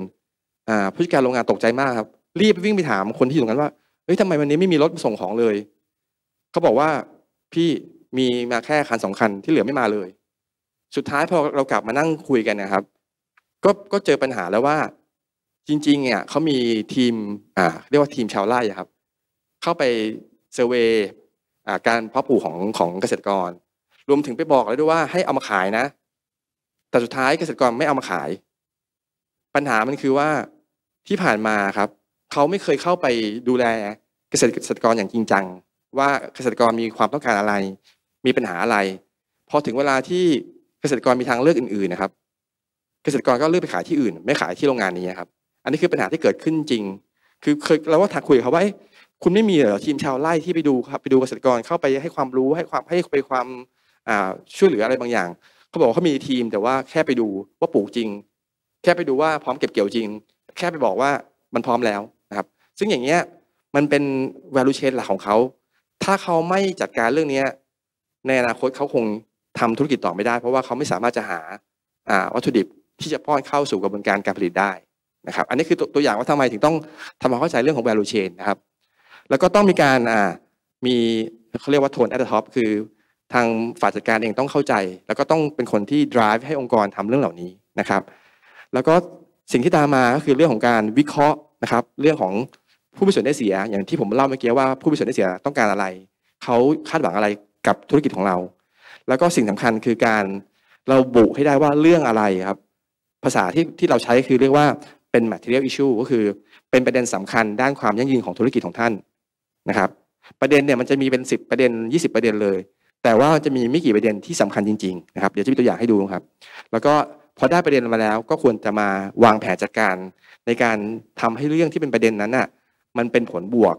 อ่าผู้จัดการโรงงานตกใจมากครับ รีบวิ่งไปถามคนที่อยู่ตรงนั้นว่าเฮ้ยทำไมวันนี้ไม่มีรถส่งของเลย เขาบอกว่าพี่มีมาแค่คันสองคันที่เหลือไม่มาเลย สุดท้ายพอเรากลับมานั่งคุยกันนะครับ ก็ก็เจอปัญหาแล้วว่า จริง ๆ เนี่ยเขามีทีมอ่าเรียกว่าทีมชาวไร่ครับ เข้าไปเซอร์เวย์การเพาะปลูกของของเกษตรกรรวมถึงไปบอกเลยด้วยว่าให้เอามาขายนะ แต่สุดท้ายเกษตรกรไม่เอามาขาย ปัญหามันคือว่าที่ผ่านมาครับเขาไม่เคยเข้าไปดูแลเกษตรกรอย่างจริงจัง ว่าเกษตรกรมีความต้องการอะไรมีปัญหาอะไรพอถึงเวลาที่เกษตรกรมีทางเลือกอื่นๆนะครับ เกษตรกรก็เลือกไปขายที่อื่น ไม่ขายที่โรงงานนี้ครับอันนี้คือปัญหาที่เกิดขึ้นจริง คือเคยเราว่าทักคุยเขาว่าคุณไม่มีเหรอทีมชาวไร่ที่ไปดูครับไปดูเกษตรกรเข้าไปให้ความรู้ให้ความให้ไปความช่วยเหลืออะไรบางอย่างเขาบอกเขามีทีมแต่ว่าแค่ไปดูว่าปลูกจริง แค่ไปดูว่าพร้อมเก็บเกี่ยวจริง แค่ไปบอกว่ามันพร้อมแล้วนะครับซึ่งอย่างเงี้ยมันเป็น value chain หลักของเขาถ้าเขาไม่จัดการเรื่องนี้ในอนาคตเขาคงทำธุรกิจต่อไม่ได้ เพราะว่าเขาไม่สามารถจะหาวัตถุดิบที่จะป้อนเข้าสู่กระบวนการการผลิตได้นะครับอันนี้คือตัวอย่างว่าทำไมถึงต้องทำความเข้าใจเรื่องของ value chain นะครับแล้วก็ต้องมีการมีเขาเรียกว่าโทนแอดท็อปคือทางฝ่ายจัดการเองต้องเข้าใจ แล้วก็ต้องเป็นคนที่ drive ให้องค์กรทำเรื่องเหล่านี้นะครับ แล้วก็สิ่งที่ตามมาก็คือเรื่องของการวิเคราะห์นะครับ เรื่องของผู้มีส่วนได้เสีย อย่างที่ผมเล่าเมื่อกี้ว่าผู้มีส่วนได้เสียต้องการอะไร เขาคาดหวังอะไรกับธุรกิจของเรา แล้วก็สิ่งสำคัญคือการเราบุให้ได้ว่าเรื่องอะไรครับภาษาที่ที่เราใช้คือเรียกว่าเป็น material issue ก็คือเป็นประเด็นสำคัญด้านความยั่งยืนของธุรกิจของท่านนะครับประเด็นเนี่ยมันจะมีเป็น10ประเด็น 20 ประเด็นเลย แต่ว่าจะมีไม่กี่ประเด็นที่สำคัญจริงๆนะครับเดี๋ยวจะมีตัวอย่างให้ดูครับแล้วก็พอได้ประเด็นมาแล้วก็ควรจะมาวางแผนจัดการ ในการทำให้เรื่องที่เป็นประเด็นนั้นน่ะมันเป็นผลบวก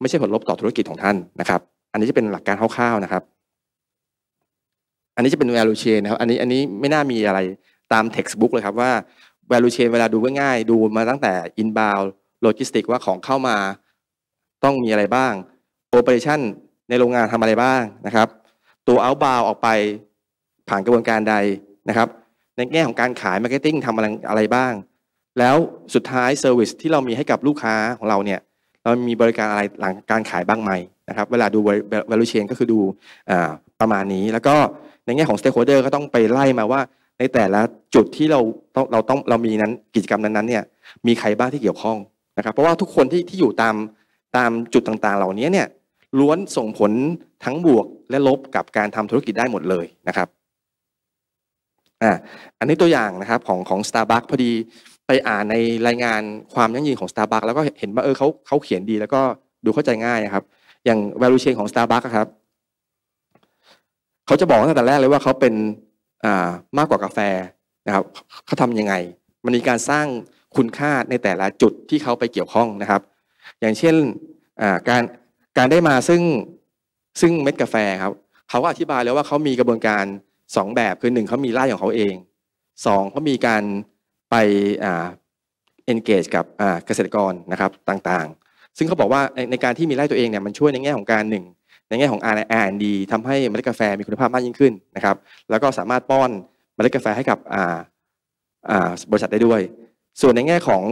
ไม่ใช่ผลลบต่อธุรกิจของท่านนะครับอันนี้จะเป็นหลักการคร่าวๆนะครับอันนี้จะเป็น value chain นะครับอันนี้อันนี้ไม่น่ามีอะไรตาม textbook เลยครับว่า value chain เวลาดูง่ายๆดูมาตั้งแต่ inbound logistic ว่าของเข้ามาต้องมีอะไรบ้างโอเปอเรชันในโรงงานทำอะไรบ้างนะครับ ตัวเอาบาวออกไปผ่านกระบวนการใดนะครับในแง่ของการขายมาร์เก็ตติ้งทำอะไรอะไรบ้าง แล้วสุดท้ายเซอร์วิสที่เรามีให้กับลูกค้าของเราเนี่ยเรามีบริการอะไรหลังการขายบ้างไหมนะครับเวลาดู value chain ก็คือดูประมาณนี้แล้วก็ในแง่ของ stakeholder ก็ต้องไปไล่มาว่า ในแต่ละจุดที่เราต้องเราต้องเรามีนั้นกิจกรรมนั้นๆเนี่ยมีใครบ้างที่เกี่ยวข้องนะครับ เพราะว่าทุกคนที่ที่อยู่ตามตามจุดต่างๆ เหล่านี้เนี่ยล้วนส่งผลทั้งบวกและลบกับการทำธุรกิจได้หมดเลยนะครับอ่าอันนี้ตัวอย่างนะครับของของ Starbucks พอดีไปอ่านในรายงานความยั่งยืนของ Starbucks แล้วก็เห็นว่าเออเขาเขาเขียนดีแล้วก็ดูเข้าใจง่ายครับอย่าง value chain ของ Starbucks ครับเขาจะบอกตั้งแต่แรกเลยว่าเขาเป็นอ่ามากกว่ากาแฟนะครับเขาทำยังไง มันมีการสร้างคุณค่าในแต่ละจุดที่เขาไปเกี่ยวข้องนะครับอย่างเช่นการการได้มาซึ่งซึ่งเม็ดกาแฟครับ เขาก็อธิบายแล้วว่าเขามีกระบวนการ 2 แบบ คือหนึ่งเขามีไล่ของเขาเอง2เขามีการไปอนเ engage กับเกษตรกรนะครับ ต่างๆ ซึ่งเขาบอกว่าในการที่มีไล่ตัวเองเนี่ยมันช่วยในแง่ของการหนึ่งในแง่ของ R&D ทำให้เมล็ดกาแฟมีคุณภาพมากยิ่งขึ้นนะครับแล้วก็สามารถป้อนเมล็ดกาแฟให้กับบริษัทได้ด้วย ส่วนในแง่ของ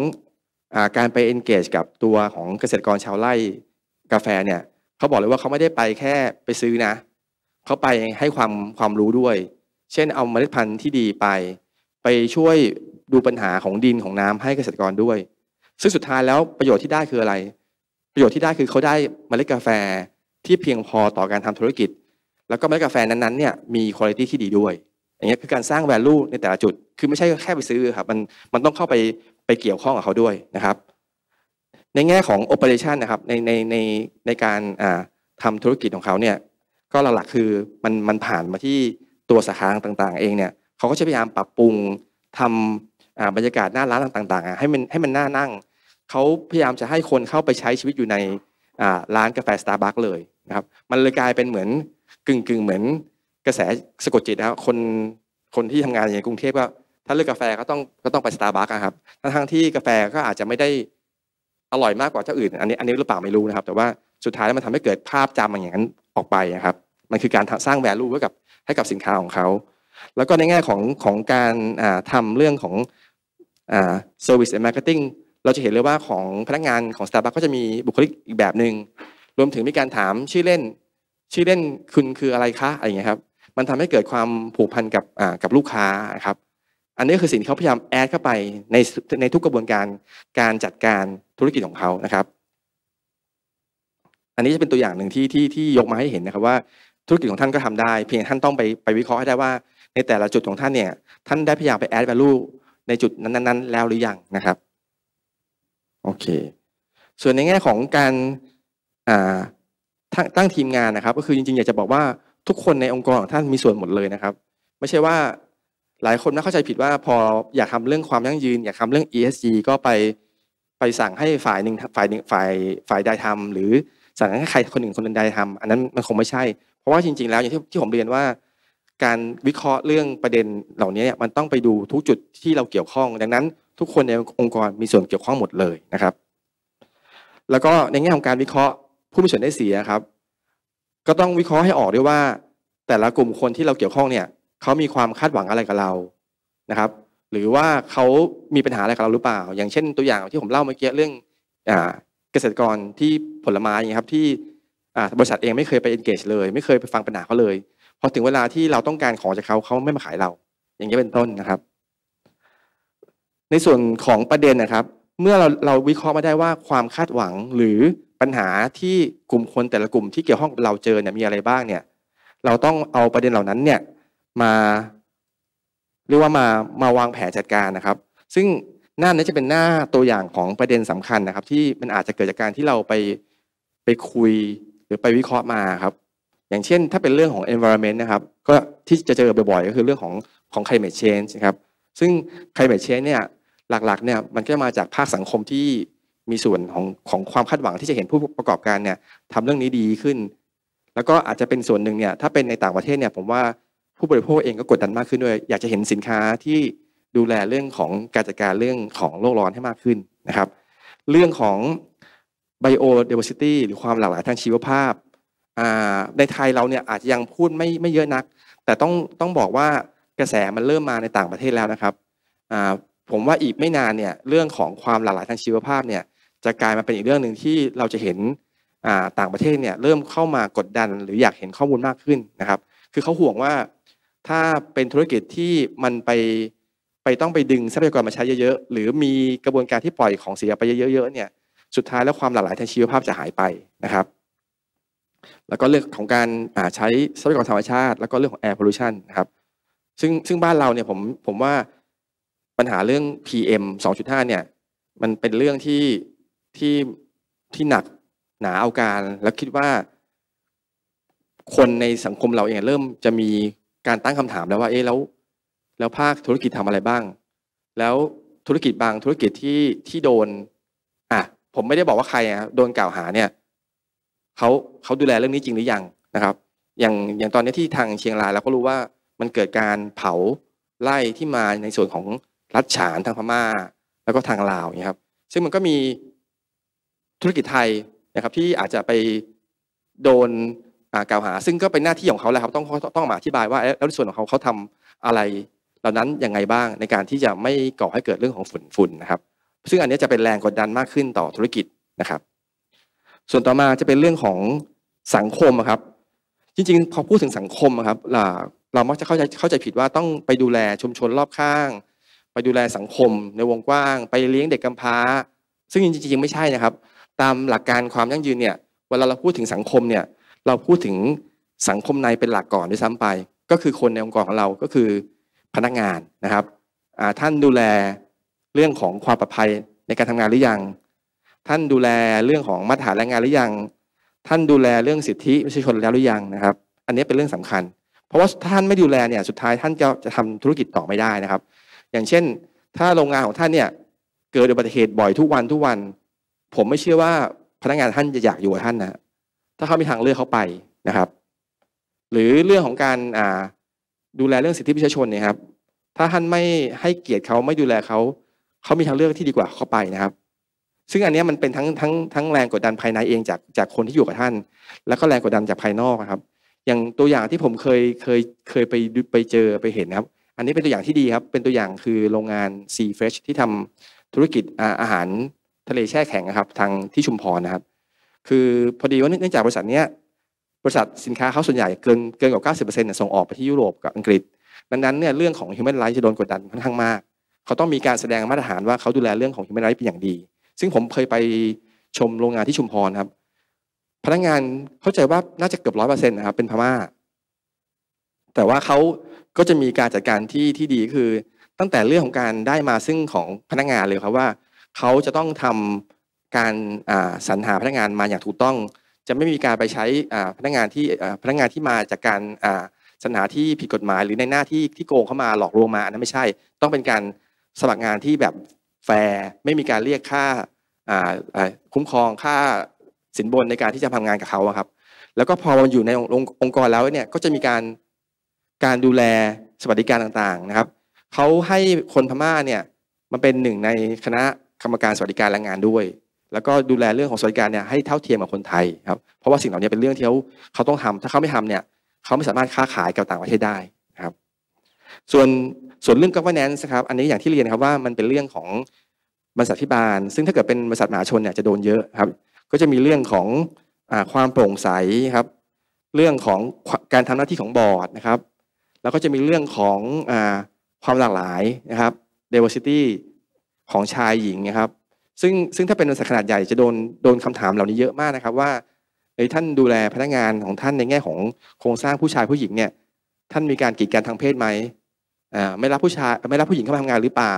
การไป engage กับตัวของเกษตรกรชาวไร่กาแฟเนี่ยเขาบอกเลยว่าเขาไม่ได้ไปแค่ไปซื้อนะเขาไปให้ความความรู้ด้วย เช่นเอาเมล็ดพันธุ์ที่ดีไป ไปช่วยดูปัญหาของดินของน้ำให้เกษตรกรด้วย ซึ่งสุดท้ายแล้วประโยชน์ที่ได้คืออะไร ประโยชน์ที่ได้คือเขาได้เมล็ดกาแฟที่เพียงพอต่อการทำธุรกิจ แล้วก็เมล็ดกาแฟนั้นๆเนี่ยมีคุณภาพที่ดีด้วย อย่างเงี้ยคือการสร้างแวลูในแต่ละจุดคือไม่ใช่แค่ไปซื้อครับมันมันต้องเข้าไปไปเกี่ยวข้องกับเขาด้วยนะครับ ในแง่ของโอเปอเรชันนะครับในในในในการทำธุรกิจของเขาเนี่ยก็หลักๆคือมันมันผ่านมาที่ตัวสาขาต่างๆ เองเนี่ยเขาก็จะพยายามปรับปรุงทำบรรยากาศหน้าร้านต่าง ๆ ให้มันให้มันน่านั่ง เขาพยายามจะให้คนเข้าไปใช้ชีวิตอยู่ในร้านกาแฟสตาร์บัคเลยนะครับมันเลยกลายเป็นเหมือนกึ่ง ๆ เหมือนกระแสสะกดจิตนะคนคนที่ทำงานในกรุงเทพก็ถ้าเลือกกาแฟก็ต้องก็ต้องไปสตาร์บัคครับ ทั้งที่กาแฟก็อาจจะไม่ได้อร่อยมากกว่าเจ้าอื่น อันนี้อันนี้หรือเปล่าไม่รู้นะครับ แต่ว่าสุดท้ายแล้วมันทำให้เกิดภาพจำอย่างนั้นออกไปนะครับ มันคือการสร้างแวลูไว้กับให้กับสินค้าของเขา แล้วก็ในแง่ของของการทำเรื่องของเซอร์วิสและมาร์เก็ตติ้งเราจะเห็นเลยว่าของพนักงานของสตาร์บัคก็จะมีบุคลิกอีกแบบหนึง่ง รวมถึงมีการถามชื่อเล่น ชื่อเล่นคุณคืออะไรคะอะไรเงี้ยครับ มันทำให้เกิดความผูกพันกับกับลูกค้าครับอันนี้คือสิ่งที่เขาพยายามแอดเข้าไป ในในทุกกระบวนการการจัดการธุรกิจของเขานะครับ อันนี้จะเป็นตัวอย่างหนึ่งที่ที่ที่ยกมาให้เห็นนะครับว่าธุรกิจของท่านก็ทำได้ เพียงท่านต้องไปไปวิเคราะห์ให้ได้ว่าในแต่ละจุดของท่านเนี่ยท่านได้พยายามไปแอดแวลูในจุดนั้นๆแล้วหรือยังนะครับโอเค ส่วนในแง่ของการตั้งทีมงานนะครับ ก็คือจริงๆอยากจะบอกว่าทุกคนในองค์กรของท่านมีส่วนหมดเลยนะครับ ไม่ใช่ว่าหลายคนน่าเข้าใจผิดว่าพออยากทำเรื่องความยั่งยืนอยากทำเรื่อง ESG ก็ไปไปสั่งให้ฝ่ายหนึ่งฝ่ายหนึ่งฝ่ายฝ่ายใดทำ หรือสั่งให้ใครคนหนึ่งคนใดทำ อันนั้นมันคงไม่ใช่เพราะว่าจริงๆแล้วอย่างที่ที่ผมเรียนว่า การวิเคราะห์เรื่องประเด็นเหล่านี้มันต้องไปดูทุกจุดที่เราเกี่ยวข้อง ดังนั้นทุกคนในองค์กรมีส่วนเกี่ยวข้องหมดเลยนะครับ แล้วก็ในแง่ของการวิเคราะห์ผู้มีส่วนได้เสียครับก็ต้องวิเคราะห์ให้ออกด้วยว่าแต่ละกลุ่มคนที่เราเกี่ยวข้องเนี่ยเขามีความคาดหวังอะไรกับเรา นะครับ หรือว่าเขามีปัญหาอะไรกับเราหรือเปล่า อย่างเช่นตัวอย่างที่ผมเล่าเมื่อกี้เรื่องเกษตรกรที่ผลไม้ครับ ที่บริษัทเองไม่เคยไป engage เลย ไม่เคยไปฟังปัญหาเขาเลย พอถึงเวลาที่เราต้องการของจากเขา เขาไม่มาขายเรา อย่างนี้เป็นต้นนะครับ ในส่วนของประเด็นนะครับ เมื่อเราเราวิเคราะห์มาได้ว่าความคาดหวังหรือปัญหาที่กลุ่มคนแต่ละกลุ่มที่เกี่ยวข้องกับเราเจอเนี่ยมีอะไรบ้างเนี่ย เราต้องเอาประเด็นเหล่านั้นเนี่ยมาเรียกว่ามามาวางแผนจัดการนะครับ ซึ่งหน้านี้จะเป็นหน้าตัวอย่างของประเด็นสำคัญนะครับ ที่มันอาจจะเกิดจากการที่เราไปไปคุยหรือไปวิเคราะห์มาครับอย่างเช่นถ้าเป็นเรื่องของ environment นะครับก็ที่จะเจอบ่อยๆ ก็คือเรื่องของของ climate change นะครับซึ่ง climate change เนี่ยหลักๆเนี่ยมันก็มาจากภาคสังคมที่มีส่วนของของความคาดหวังที่จะเห็นผู้ประกอบการเนี่ยทำเรื่องนี้ดีขึ้น แล้วก็อาจจะเป็นส่วนหนึ่งเนี่ยถ้าเป็นในต่างประเทศเนี่ยผมว่าผู้บริโภคเองก็กดดันมากขึ้นด้วยอยากจะเห็นสินค้าที่ดูแลเรื่องของการจัดการเรื่องของโลกร้อนให้มากขึ้นนะครับ เรื่องของ biodiversity หรือความหลากหลายทางชีวภาพในไทยเราเนี่ยอาจจะยังพูดไม่ไม่เยอะนัก แต่ต้องต้องบอกว่ากระแสมันเริ่มมาในต่างประเทศแล้วนะครับผมว่าอีกไม่นานเนี่ยเรื่องของความหลากหลายทางชีวภาพเนี่ยจะกลายมาเป็นอีกเรื่องหนึ่งที่เราจะเห็นต่างประเทศเนี่ยเริ่มเข้ามากดดันหรืออยากเห็นข้อมูลมากขึ้นนะครับ คือเขาห่วงว่าถ้าเป็นธุรกิจที่มันไปไปต้องไปดึงทรัพยากรมาใช้เยอะ ๆ หรือมีกระบวนการที่ปล่อยของเสียไปเยอะๆเนี่ยสุดท้ายแล้วความหลากหลายทางชีวภาพจะหายไปนะครับ แล้วก็เรื่องของการใช้ทรัพยากรธรรมชาติ แล้วก็เรื่องของแอร์พอลูชันนะครับซึ่งซึ่งบ้านเราเนี่ยผมผมว่าปัญหาเรื่อง PM 2.5เนี่ยมันเป็นเรื่องที่ที่ที่หนักหนาเอาการแล้วคิดว่าคนในสังคมเราเองเริ่มจะมีการตั้งคำถามแล้วว่าเอ๊ะแล้วแล้วภาคธุรกิจทำอะไรบ้าง แล้วธุรกิจบางธุรกิจที่ที่โดนอ่ะผมไม่ได้บอกว่าใครอ่ะโดนกล่าวหาเนี่ยเขาเขาดูแลเรื่องนี้จริงหรือยังนะครับ อย่างอย่างตอนนี้ที่ทางเชียงรายเราก็รู้ว่ามันเกิดการเผาไล่ที่มาในส่วนของรัฐฉานทางพม่า แล้วก็ทางลาวเนี่ยครับซึ่งมันก็มีธุรกิจไทยนะครับที่อาจจะไปโดนกล่าวหา ซึ่งก็เป็นหน้าที่ของเขาแหละครับต้องต้องมาอธิบายว่าแล้วส่วนของเขาเขาทำอะไร เหล่านั้นยังไงบ้างในการที่จะไม่ก่อให้เกิดเรื่องของฝุ่นฝุ่นนะครับ ซึ่งอันนี้จะเป็นแรงกดดันมากขึ้นต่อธุรกิจนะครับส่วนต่อมาจะเป็นเรื่องของสังคมครับจริงๆ พอพูดถึงสังคมครับเรามักจะเข้าใจเข้าใจผิดว่าต้องไปดูแลชุมชนรอบข้าง ไปดูแลสังคมในวงกว้าง ไปเลี้ยงเด็กกำพร้า ซึ่งจริงๆไม่ใช่นะครับตามหลักการความยั่งยืนเนี่ยเวลาเราพูดถึงสังคมเนี่ยเราพูดถึงสังคมในเป็นหลักก่อนด้วยซ้ำไป ก็คือคนในองค์กรของเราก็คือพนักงานนะครับท่านดูแลเรื่องของความปลอดภัยในการทำงานหรือยัง ท่านดูแลเรื่องของมาตรฐานแรงงานหรือยัง ท่านดูแลเรื่องสิทธิประชาชนแล้วหรือยังนะครับ อันนี้เป็นเรื่องสำคัญ เพราะว่าท่านไม่ดูแลเนี่ยสุดท้ายท่านจะจะทำธุรกิจต่อไม่ได้นะครับ อย่างเช่นถ้าโรงงานของท่านเนี่ยเกิดอุบัติเหตุบ่อยทุกวันทุกวัน ผมไม่เชื่อว่าพนักงานท่านจะอยากอยู่กับท่านนะถ้าเขามีทางเลือกเขาไปนะครับ หรือเรื่องของการดูแลเรื่องสิทธิประชาชนเนี่ยครับ ถ้าท่านไม่ให้เกียรติเขาไม่ดูแลเขาเขามีทางเลือกที่ดีกว่าเขาไปนะครับ ซึ่งอันนี้มันเป็นทั้งทั้งทั้งแรงกดดันภายในเองจากจากคนที่อยู่กับท่าน แล้วก็แรงกดดันจากภายนอกครับ อย่างตัวอย่างที่ผมเคยเคยเคยไปไปเจอไปเห็นครับ อันนี้เป็นตัวอย่างที่ดีครับเป็นตัวอย่างคือโรงงาน C Fresh ที่ทำธุรกิจอาหารทะเลแช่แข็งนะครับทางที่ชุมพรนะครับคือพอดีว่าเนื่องจากบริษัทเนี้ยบริษัทสินค้าเขาส่วนใหญ่เกินเกินกว่าิบเนี่ยส่งออกไปที่ยุโรปกับอังกฤษ ดังนั้นเนี่ยเรื่องของ human rights จะโดนกดดันค่อนข้างมาก เขาต้องมีการแสดงมาตรฐานว่าเขาดูแลเรื่องของ human rights เป็นอย่างดี ซึ่งผมเคยไปชมโรงงานที่ชุมพรครับ พนักงานเข้าใจว่าน่าจะเกือบร้อยเปอร์เซ็นต์นะครับเป็นพม่า แต่ว่าเขาก็จะมีการจัดการที่ที่ดีคือตั้งแต่เรื่องของการได้มาซึ่งของพนักงานเลยครับว่าเขาจะต้องทำการสรรหาพนักงานมาอย่างถูกต้องจะไม่มีการไปใช้พนักงานที่พนักงานที่มาจากการสรรหาที่ผิดกฎหมาย หรือในหน้าที่ที่โกงเข้ามาหลอกลวงมาอันนั้นไม่ใช่ต้องเป็นการสมัครงานที่แบบแฟร์ไม่มีการเรียกค่าคุ้มครองค่าสินบนในการที่จะทำงานกับเขาครับแล้วก็พอมันอยู่ในองค์กรแล้วเนี่ยก็จะมีการการดูแลสวัสดิการต่างๆนะครับเขาให้คนพม่าเนี่ยมันเป็นหนึ่งในคณะกรรมการสวัสดิการแรงงานด้วยแล้วก็ดูแลเรื่องของสวัสดิการเนี่ยให้เท่าเทียมกับคนไทยครับเพราะว่าสิ่งเหล่านี้เป็นเรื่องที่เขาเขาต้องทำ ถ้าเขาไม่ทำเนี่ย เขาไม่สามารถค้าขายกับต่างประเทศได้นะครับ ส่วนส่วนเรื่อง governance ครับ อันนี้อย่างที่เรียนครับว่ามันเป็นเรื่องของบริษัทพิบาล ซึ่งถ้าเกิดเป็นบริษัทมหาชนเนี่ยจะโดนเยอะครับ ก็จะมีเรื่องของอความโปร่งใสครับ เรื่องของการทำหน้าที่ของบอร์ดนะครับ แล้วก็จะมีเรื่องของอความหลากหลายนะครับ diversity ของชายหญิงนะครับซึ่งซึ่งถ้าเป็นบริษัทขนาดใหญ่จะโดนโดนคำถามเหล่านี้เยอะมากนะครับ ว่าอ้ท่านดูแลพนักงานของท่านในแง่ของโครงสร้างผู้ชายผู้หญิงเนี่ยท่านมีการกีดกันทางเพศไหมอ่าไม่รับผู้ชายไม่รับผู้หญิงเข้ามาทำงานหรือเปล่า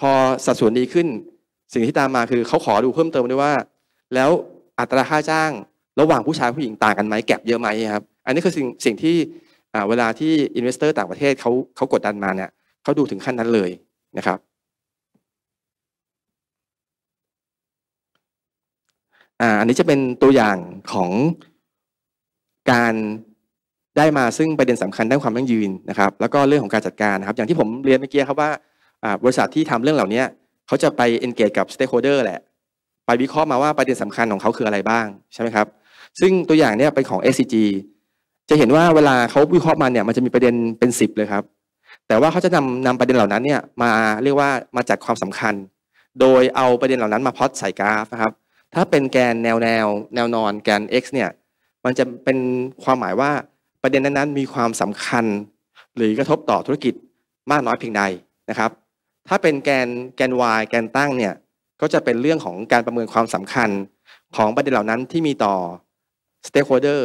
พอสัดส่วนดีขึ้นสิ่งที่ตามมาคือเขาขอดูเพิ่มเติมด้วยว่า แล้วอัตราค่าจ้างระหว่างผู้ชายผู้หญิงต่างกันไหมแก็บเยอะไหมครับอันนี้คือสิ่งสิ่งที่เวลาที่อินเวสเตอร์ต่างประเทศเขาเขากดดันมาเนี่ยเขาดูถึงขั้นนั้นเลยนะครับอันนี้จะเป็นตัวอย่างของการได้มาซึ่งประเด็นสำคัญด้านความยั่งยืนนะครับ แล้วก็เรื่องของการจัดการนะครับอย่างที่ผมเรียนเมื่อกี้ครับว่าบริษัทที่ทำเรื่องเหล่านี้เขาจะไปเอนเกจกับเต็กโฮเดอร์แหละ ไปวิเคราะห์มาว่าประเด็นสำคัญของเขาคืออะไรบ้างใช่ไหมครับซึ่งตัวอย่างเนี้ยเป็นของ SCG จะเห็นว่าเวลาเขาวิเคราะห์มาเนี่ยมันจะมีประเด็นเป็นสิบเลยครับ แต่ว่าเขาจะนำนาประเด็นเหล่านั้นเนี่ยมาเรียกว่ามาจัดความสำคัญ โดยเอาประเด็นเหล่านั้นมาพอดใส่กราฟนะครับถ้าเป็นแกนแนว แนวแนวนอนแกน x เนี่ย มันจะเป็นความหมายว่าประเด็นนั้นๆมีความสำคัญหรือกระทบต่อธุรกิจมากน้อยเพียงใดนะครับ ถ้าเป็นแกนแกน y แกนตั้งเนี่ย ก็จะเป็นเรื่องของการประเมินความสำคัญของประเด็นเหล่านั้นที่มีต่อ stakeholder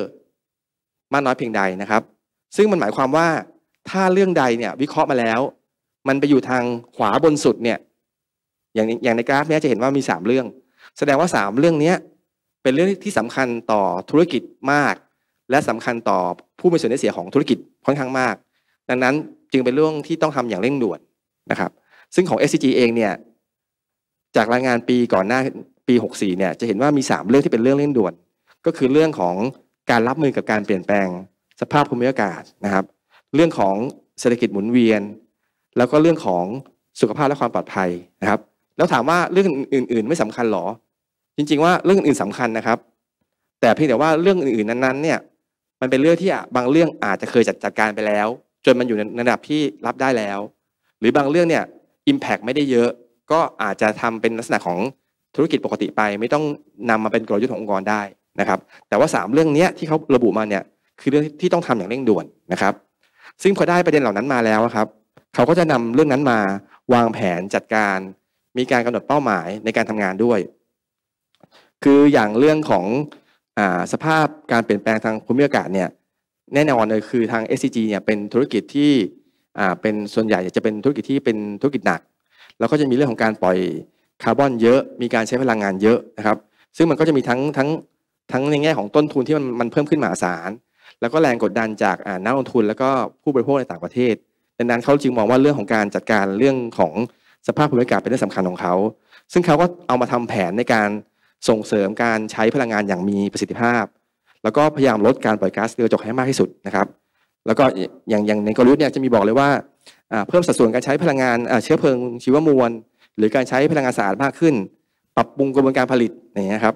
มากน้อยเพียงใดนะครับ ซึ่งมันหมายความว่าถ้าเรื่องใดเนี่ยวิเคราะห์มาแล้ว มันไปอยู่ทางขวาบนสุดเนี่ยอย่างอย่างในกราฟเนี่ยจะเห็นว่ามี3เรื่องแสดงว่า 3 เรื่องนี้เป็นเรื่องที่สำคัญต่อธุรกิจมาก และสำคัญต่อผู้มีส่วนได้เสียของธุรกิจค่อนข้างมาก ดังนั้นจึงเป็นเรื่องที่ต้องทำอย่างเร่งด่วนนะครับซึ่งของ SCG เองเนี่ยจากรายงานปีก่อนหน้าปี 64เนี่ยจะเห็นว่ามี 3 เรื่องที่เป็นเรื่องเร่งด่วนก็คือเรื่องของการรับมือกับการเปลี่ยนแปลงสภาพภูมิอากาศนะครับเรื่องของเศรษฐกิจหมุนเวียน แล้วก็เรื่องของสุขภาพและความปลอดภัยนะครับแล้วถามว่าเรื่องอื่นๆไม่สำคัญหรอจริงๆว่าเรื่องอื่นสำคัญนะครับ แต่เพียงแต่ว่าเรื่องอื่นๆนั้นๆเนี่ยมันเป็นเรื่องที่บางเรื่องอาจจะเคยจัดจัดการไปแล้ว จนมันอยู่ในระดับที่รับได้แล้ว หรือบางเรื่องเนี่ยอิมแพกไม่ได้เยอะก็อาจจะทำเป็นลักษณะของธุรกิจปกติไป ไม่ต้องนำมาเป็นกลยุทธ์ขององค์กรได้นะครับ แต่ว่า3เรื่องนี้ที่เขาระบุมาเนี่ยคือเรื่องที่ต้องทำอย่างเร่งด่วนนะครับ ซึ่งพอได้ประเด็นเหล่านั้นมาแล้วครับเขาก็จะนำเรื่องนั้นมาวางแผนจัดการ มีการกำหนดเป้าหมายในการทำงานด้วยคืออย่างเรื่องของอสภาพการเปลี่ยนแปลงทางภูมิอากาศเนี่ยแน่นอนเลยคือทาง SCG เนี่ยเป็นธุรกิจที่เป็นส่วนใหญ่จะเป็นธุรกิจที่เป็นธุรกิจหนักแล้วก็จะมีเรื่องของการปล่อยคาร์บอนเยอะ มีการใช้พลังงานเยอะนะครับซึ่งมันก็จะมีทั้งทั้งทั้งในแง่ของต้นทุนที่มันมันเพิ่มขึ้นมหาศาลแล้วก็แรงกดดันจากนักลงทุน แล้วก็ผู้บริโภคในต่างประเทศ ดังนั้นเขาจึงมองว่าเรื่องของการจัดการเรื่องของสภาพภูมิอากาศเป็นเรื่องสำคัญของเขา ซึ่งเขาก็เอามาทำแผนในการส่งเสริมการใช้พลังงานอย่างมีประสิทธิภาพ แล้วก็พยายามลดการปล่อยก๊าซเรือนกระจกให้มากที่สุดนะครับ แล้วก็อย่างอย่างในกลยุทธ์เนี่ยจะมีบอกเลยว่า เพิ่มสัดส่วนการใช้พลังงานเชื้อเพลิงชีวมวล หรือการใช้พลังงานสะอาดมากขึ้น ปรับปรุงกระบวนการผลิตอย่างี้ครับ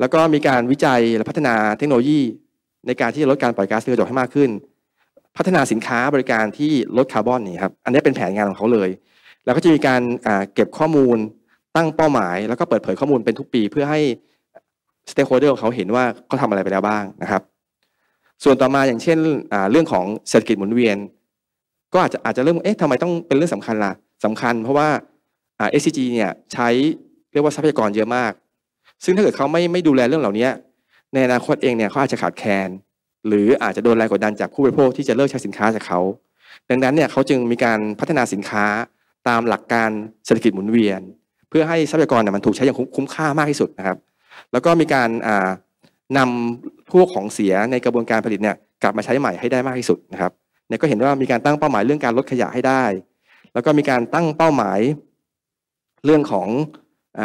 แล้วก็มีการวิจัยและพัฒนาเทคโนโลยี ในการที่จะลดการปล่อยก๊าซเรือนกระจกให้มากขึ้น พัฒนาสินค้าบริการที่ลดคาร์บอนนี่ครับอันนี้เป็นแผนงานของเขาเลย แล้วก็จะมีการเก็บข้อมูลตั้งเป้าหมายแล้วก็เปิดเผยข้อมูลเป็นทุกปีเพื่อให้สเต็กโฮเดอร์ของเขาเห็นว่าเขาทาอะไรไปแล้วบ้างนะครับ ส่วนต่อมาอย่างเช่นเรื่องของเศรษฐกิจหมุนเวียน ก็อาจจะอาจจะเริ่ม เอ๊ะทำไมต้องเป็นเรื่องสำคัญล่ะสำคัญเพราะว่าเอชซีจีเนี่ยใช้เรียกว่าทรัพยากรเยอะมาก ซึ่งถ้าเกิดเขาไม่ไม่ดูแลเรื่องเหล่านี้ ในอนาคตเองเนี่ยเขาอาจจะขาดแคลนหรืออาจจะโดนแรงกดดันจากผู้บริโภคที่จะเลิกใช้สินค้าจากเขาดังนั้นเนี่ยเขาจึงมีการพัฒนาสินค้าตามหลักการเศรษฐกิจหมุนเวียนเพื่อให้ทรัพยากรมันถูกใช้อย่างคุ้มค่ามากที่สุดนะครับ แล้วก็มีการนำพวกของเสียในกระบวนการผลิตเนี่ยกลับมาใช้ใหม่ให้ได้มากที่สุดนะครับเนี่ยก็เห็นว่ามีการตั้งเป้าหมายเรื่องการลดขยะให้ได้ แล้วก็มีการตั้งเป้าหมายเรื่องของอ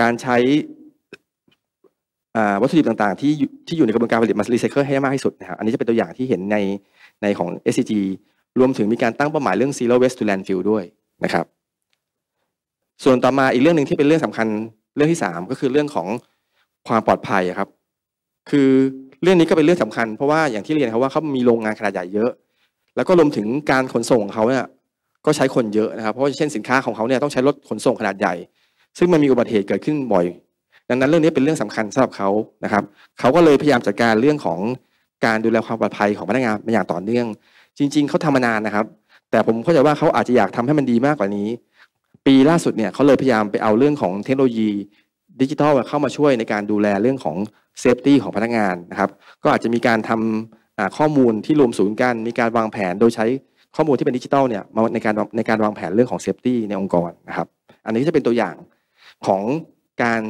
การใช้วัตถุดิบต่างๆ ที่ที่อยู่ในกระบวนการผลิตมารีไซเคิลให้มากที่สุดนะครับอันนี้จะเป็นตัวอย่างที่เห็นในในของ SCG รวมถึงมีการตั้งเป้าหมายเรื่อง zero waste to landfill ด้วยนะครับส่วนต่อมาอีกเรื่องหนึ่งที่เป็นเรื่องสำคัญเรื่องที่สามก็คือเรื่องของความปลอดภัยครับ คือเรื่องนี้ก็เป็นเรื่องสำคัญ เพราะว่าอย่างที่เรียนครับว่าเขามีโรงงานขนาดใหญ่เยอะ แล้วก็รวมถึงการขนส่งของเขาเนี่ยก็ใช้คนเยอะนะครับ เพราะเช่นสินค้าของเขาเนี่ยต้องใช้รถขนส่งขนาดใหญ่ ซึ่งมันมีอุบัติเหตุเกิดขึ้นบ่อย ดังนั้นเรื่องนี้เป็นเรื่องสำคัญสำหรับเขานะครับเขาก็เลยพยายามจัดการเรื่องของการดูแลความปลอดภัยของพนักงานมาอย่างต่อเนื่อง จริง ๆเขาทำมานานนะครับ แต่ผมเข้าใจว่าเขาอาจจะอยากทำให้มันดีมากกว่านี้ปีล่าสุดเนี่ยเขาเลยพยายามไปเอาเรื่องของเทคโนโลยีดิจิทัลเข้ามาช่วยในการดูแลเรื่องของเซฟตี้ของพนักงานนะครับก็อาจจะมีการทำข้อมูลที่รวมศูนย์กัน มีการวางแผนโดยใช้ข้อมูลที่เป็นดิจิทัลเนี่ยมาในการในการวางแผนเรื่องของเซฟตี้ในองค์กรนะครับอันนี้จะเป็นตัวอย่างของการ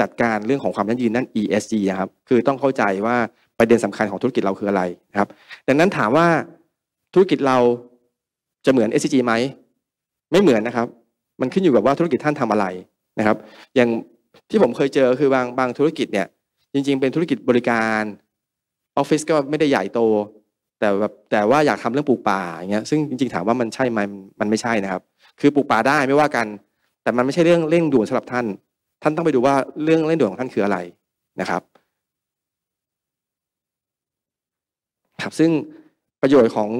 จัดการเรื่องของความยั่งยืนนั่น ESG นะครับคือต้องเข้าใจว่าประเด็นสำคัญของธุรกิจเราคืออะไรนะครับ ดังนั้นถามว่าธุรกิจเราจะเหมือน SCG ไหมไม่เหมือนนะครับมันขึ้นอยู่ กับว่าธุรกิจท่านทำอะไรนะครับ อย่างที่ผมเคยเจอคือบางบางธุรกิจเนี่ย จริงๆเป็นธุรกิจบริการออฟฟิศก็ไม่ได้ใหญ่โต แต่แบบแต่ว่าอยากทำเรื่องปลูกป่าอย่างเงี้ยซึ่งจริงๆ ถามว่ามันใช่ไหมมันไม่ใช่นะครับ คือปลูกป่าได้ไม่ว่ากัน แต่มันไม่ใช่เรื่องเร่งด่วนสำหรับท่าน ท่านต้องไปดูว่าเรื่องเร่งด่วนของท่านคืออะไรนะครับครับ ซึ่งประโยชน์ของ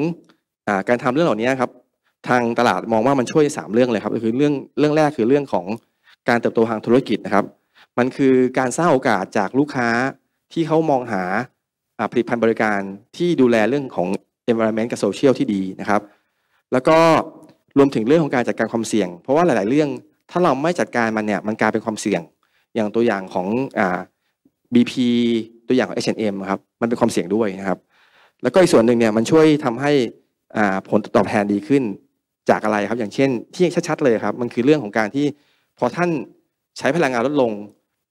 อการทำเรื่องเหล่านี้ครับทางตลาดมองว่ามันช่วย 3 เรื่องเลยครับคือเรื่องเรื่องแรกคือเรื่องของการเติบโตทางธุรกิจนะครับ มันคือการสร้างโอกาสจากลูกค้าที่เขามองหาผลิตภัณฑ์บริการที่ดูแลเรื่องของ environment กับ social ที่ดีนะครับ แล้วก็รวมถึงเรื่องของการจัดการความเสี่ยง เพราะว่าหลาย ๆเรื่องถ้าเราไม่จัดการมันเนี่ยมันกลายเป็นความเสี่ยง อย่างตัวอย่างของอ BP ตัวอย่างของ H&M ครับ มันเป็นความเสี่ยงด้วยนะครับ แล้วก็อีกส่วนหนึ่งเนี่ยมันช่วยทำให้ผลตอบแทนดีขึ้นจากอะไรครับ อย่างเช่น ที่ชัดๆเลยครับ มันคือเรื่องของการที่พอท่านใช้พลังงานลดลง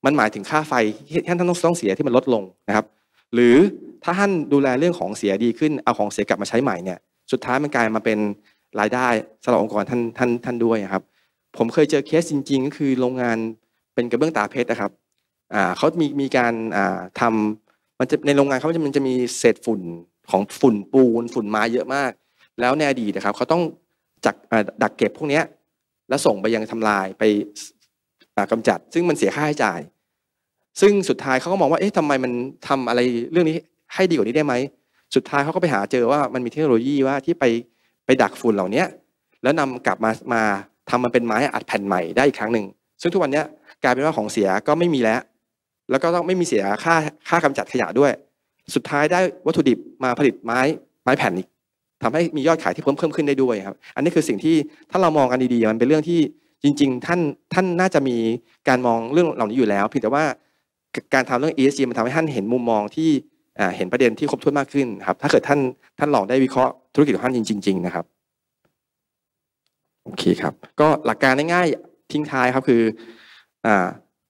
มันหมายถึงค่าไฟที่ท่านต้องต้องเสียที่มันลดลงนะครับ หรือถ้าท่านดูแลเรื่องของเสียดีขึ้นเอาของเสียกลับมาใช้ใหม่เนี่ยสุดท้ายมันกลายมาเป็นรายได้สำหรับองค์กรท่านท่านท่านด้วยครับ ผมเคยเจอเคสจริงๆก็คือโรงงานเป็นกระเบื้องตาเพชรนะครับเขามีมีการทำมันจะในโรงงานเขาจะมันจะมีเศษฝุ่นของฝุ่นปูน ฝุ่นไม้เยอะมาก แล้วในอดีตนะครับเขาต้องจากดักเก็บพวกนี้แล้วส่งไปยังทำลายไปกำจัด ซึ่งมันเสียค่าใช้จ่าย ซึ่งสุดท้ายเขาก็มองว่าเอ๊ะทำไมมันทำอะไรเรื่องนี้ให้ดีกว่านี้ได้ไหมสุดท้ายเขาก็ไปหาเจอว่ามันมีเทคโนโลยีว่าที่ไปไปดักฝุ่นเหล่านี้แล้วนำกลับมามาทำมันเป็นไม้อัดแผ่นใหม่ได้อีกครั้งหนึ่งซึ่งทุกวันนี้กลายเป็นว่าของเสียก็ไม่มีแล้ว แล้วก็ต้องไม่มีเสียค่าค่ากำจัดขยะด้วย สุดท้ายได้วัตถุดิบมาผลิตไม้ไม้แผ่นอีกทำให้มียอดขายที่เพิ่มเพิ่มขึ้นได้ด้วยครับ อันนี้คือสิ่งที่ถ้าเรามองกันดีๆ มันเป็นเรื่องที่จริงๆ ท่านท่านน่าจะมีการมองเรื่องเหล่านี้อยู่แล้ว เพียงแต่ว่าการทำเรื่อง ESG มันทำให้ท่านเห็นมุมมองที่เห็นประเด็นที่ครบถ้วนมากขึ้นครับ ถ้าเกิดท่านท่านลองได้วิเคราะห์ธุรกิจของท่านจริงๆนะครับ โอเคครับ ก็หลักการง่ายๆทิ้งท้ายครับคืออ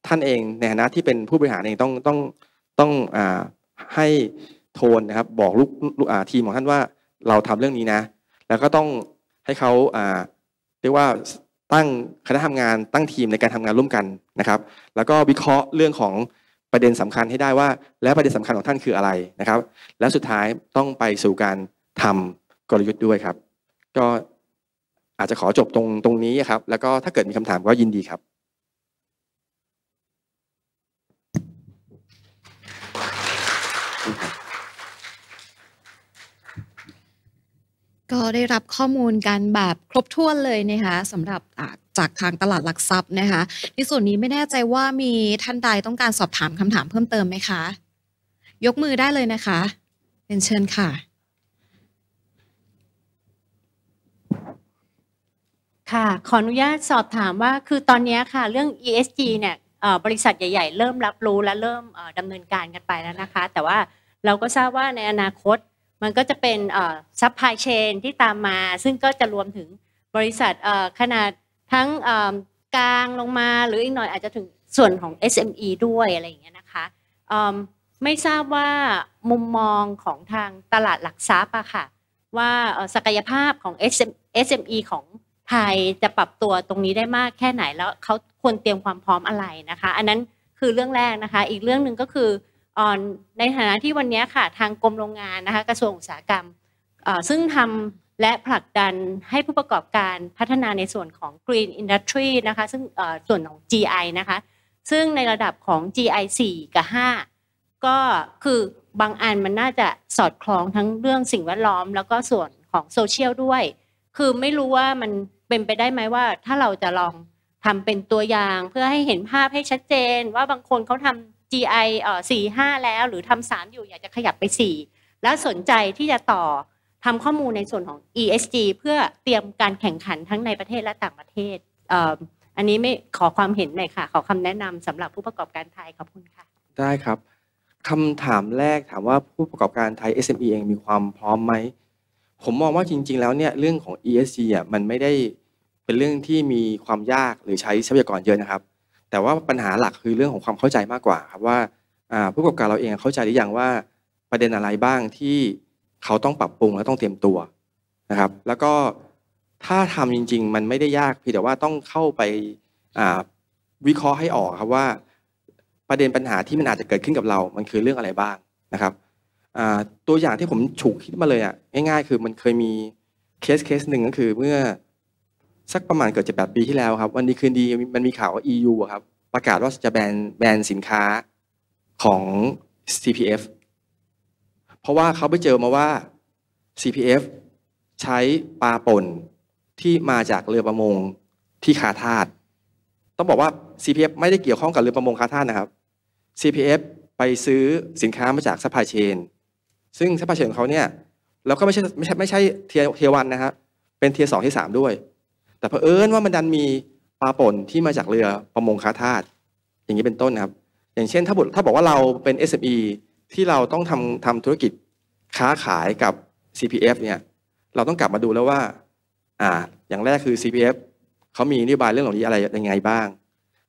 ท่านเองในฐานะที่เป็นผู้บริหารเองต้องต้องต้องอให้โทนนะครับบอกลูกทีมของท่านว่าเราทำเรื่องนี้นะ แล้วก็ต้องให้เขาเรียกว่าตั้งคณะทำงานตั้งทีมในการทำงานร่วมกันนะครับ แล้วก็วิเคราะห์เรื่องของประเด็นสำคัญให้ได้ว่า แล้วประเด็นสำคัญของท่านคืออะไรนะครับ แล้วสุดท้ายต้องไปสู่การทำกลยุทธ์ด้วยครับ ก็อาจจะขอจบตรงตรงนี้ครับ แล้วก็ถ้าเกิดมีคำถามก็ยินดีครับก็ได้รับข้อมูลกันแบบครบถ้วนเลยนะคะสำหรับจากทางตลาดหลักทรัพย์นะคะในส่วนนี้ไม่แน่ใจว่ามีท่านใดต้องการสอบถามคำถามเพิ่มเติมไหมคะ ยกมือได้เลยนะคะเป็นเชิญค่ะ ค่ะ ขออนุญาตสอบถามว่าคือตอนนี้ค่ะ เรื่อง ESG เนี่ยบริษัทใหญ่ๆ เริ่มรับรู้และเริ่มดำเนินการกันไปแล้วนะคะ แต่ว่าเราก็ทราบว่าในอนาคตมันก็จะเป็นซัพพลายเชนที่ตามมา ซึ่งก็จะรวมถึงบริษัทขนาดทั้งกลางลงมาหรืออีกหน่อยอาจจะถึงส่วนของ SME ด้วย อะไรอย่างเงี้ยนะคะ ไม่ทราบว่ามุมมองของทางตลาดหลักทรัพย์อะค่ะ ว่าศักยภาพของ SME ของไทย จะปรับตัวตรงนี้ได้มากแค่ไหนแล้วเขาควรเตรียมความพร้อมอะไรนะคะ อันนั้นคือเรื่องแรกนะคะอีกเรื่องหนึ่งก็คือในฐานะที่วันนี้ค่ะ ทางกรมโรงงานนะคะ กระทรวงอุตสาหกรรมซึ่งทำและผลักดันให้ผู้ประกอบการพัฒนาในส่วนของ Green Industry นะคะ ซึ่งส่วนของ GI นะคะ ซึ่งในระดับของ GI 4 กับ 5 ก็คือบางอันมันน่าจะสอดคล้องทั้งเรื่องสิ่งแวดล้อม แล้วก็ส่วนของโซเชียลด้วย คือไม่รู้ว่ามันเป็นไปได้ไหมว่าถ้าเราจะลองทำเป็นตัวอย่างเพื่อให้เห็นภาพให้ชัดเจน ว่าบางคนเขาทำ GI เอ่อสี่ห้าแล้วหรือทำสามอยู่อยากจะขยับไปสี่แล้วสนใจที่จะต่อทำข้อมูลในส่วนของ ESG เพื่อเตรียมการแข่งขันทั้งในประเทศและต่างประเทศ อันนี้ไม่ขอความเห็นหน่อยค่ะ ขอคำแนะนำสำหรับผู้ประกอบการไทย ขอบคุณค่ะ ได้ครับคำถามแรกถามว่าผู้ประกอบการไทย SME เองมีความพร้อมไหม ผมมองว่าจริง ๆ แล้วเนี่ยเรื่องของ ESG อ่ะมันไม่ได้เป็นเรื่องที่มีความยากหรือใช้ทรัพยากรเยอะนะครับแต่ว่าปัญหาหลักคือเรื่องของความเข้าใจมากกว่าครับว่าผู้ประกอบการเราเองเข้าใจหรือยังว่าประเด็นอะไรบ้างที่เขาต้องปรับปรุง และต้องเตรียมตัวนะครับ แล้วก็ถ้าทำจริงๆมันไม่ได้ยากเพียงแต่ว่าต้องเข้าไปวิเคราะห์ให้ออกครับว่าประเด็นปัญหาที่มันอาจจะเกิดขึ้นกับเรา มันคือเรื่องอะไรบ้างนะครับตัวอย่างที่ผมฉุกคิดมาเลยอ่ะง่ายๆคือมันเคยมีเคสเคสหนึ่งก็คือเมื่อสักประมาณเกือบจะแปดปีที่แล้วครับวันนี้คืนดี มันมีข่าวว่า EU ครับ ประกาศว่าจะแบนแบนสินค้าของ CPF เพราะว่าเขาไปเจอมาว่า CPF ใช้ปลาป่นที่มาจากเรือประมงที่คาทาด ต้องบอกว่า CPF ไม่ได้เกี่ยวข้องกับเรือประมงคาทาดนะครับ CPF ไปซื้อสินค้ามาจากซัพพลายเชน ซึ่งซัพพลายเชนของเขาเนี่ยแล้วก็ไม่ใช่ไม่ใช่ไม่ใช่เทียวันนะครับเป็นเทียสองเทียสามด้วยแต่เผอิญว่ามันดันมีปลาป่นที่มาจากเรือประมงค้าทาสอย่างนี้เป็นต้นครับ อย่างเช่นถ้าบถ้าบอกว่าเราเป็น SME ที่เราต้องทำทำธุรกิจค้าขายกับ CPF เนี่ย เราต้องกลับมาดูแล้วว่าอ่าอย่างแรกคือ CPF เขามีนโยบายเรื่องเหล่านี้อะไรยังไงบ้าง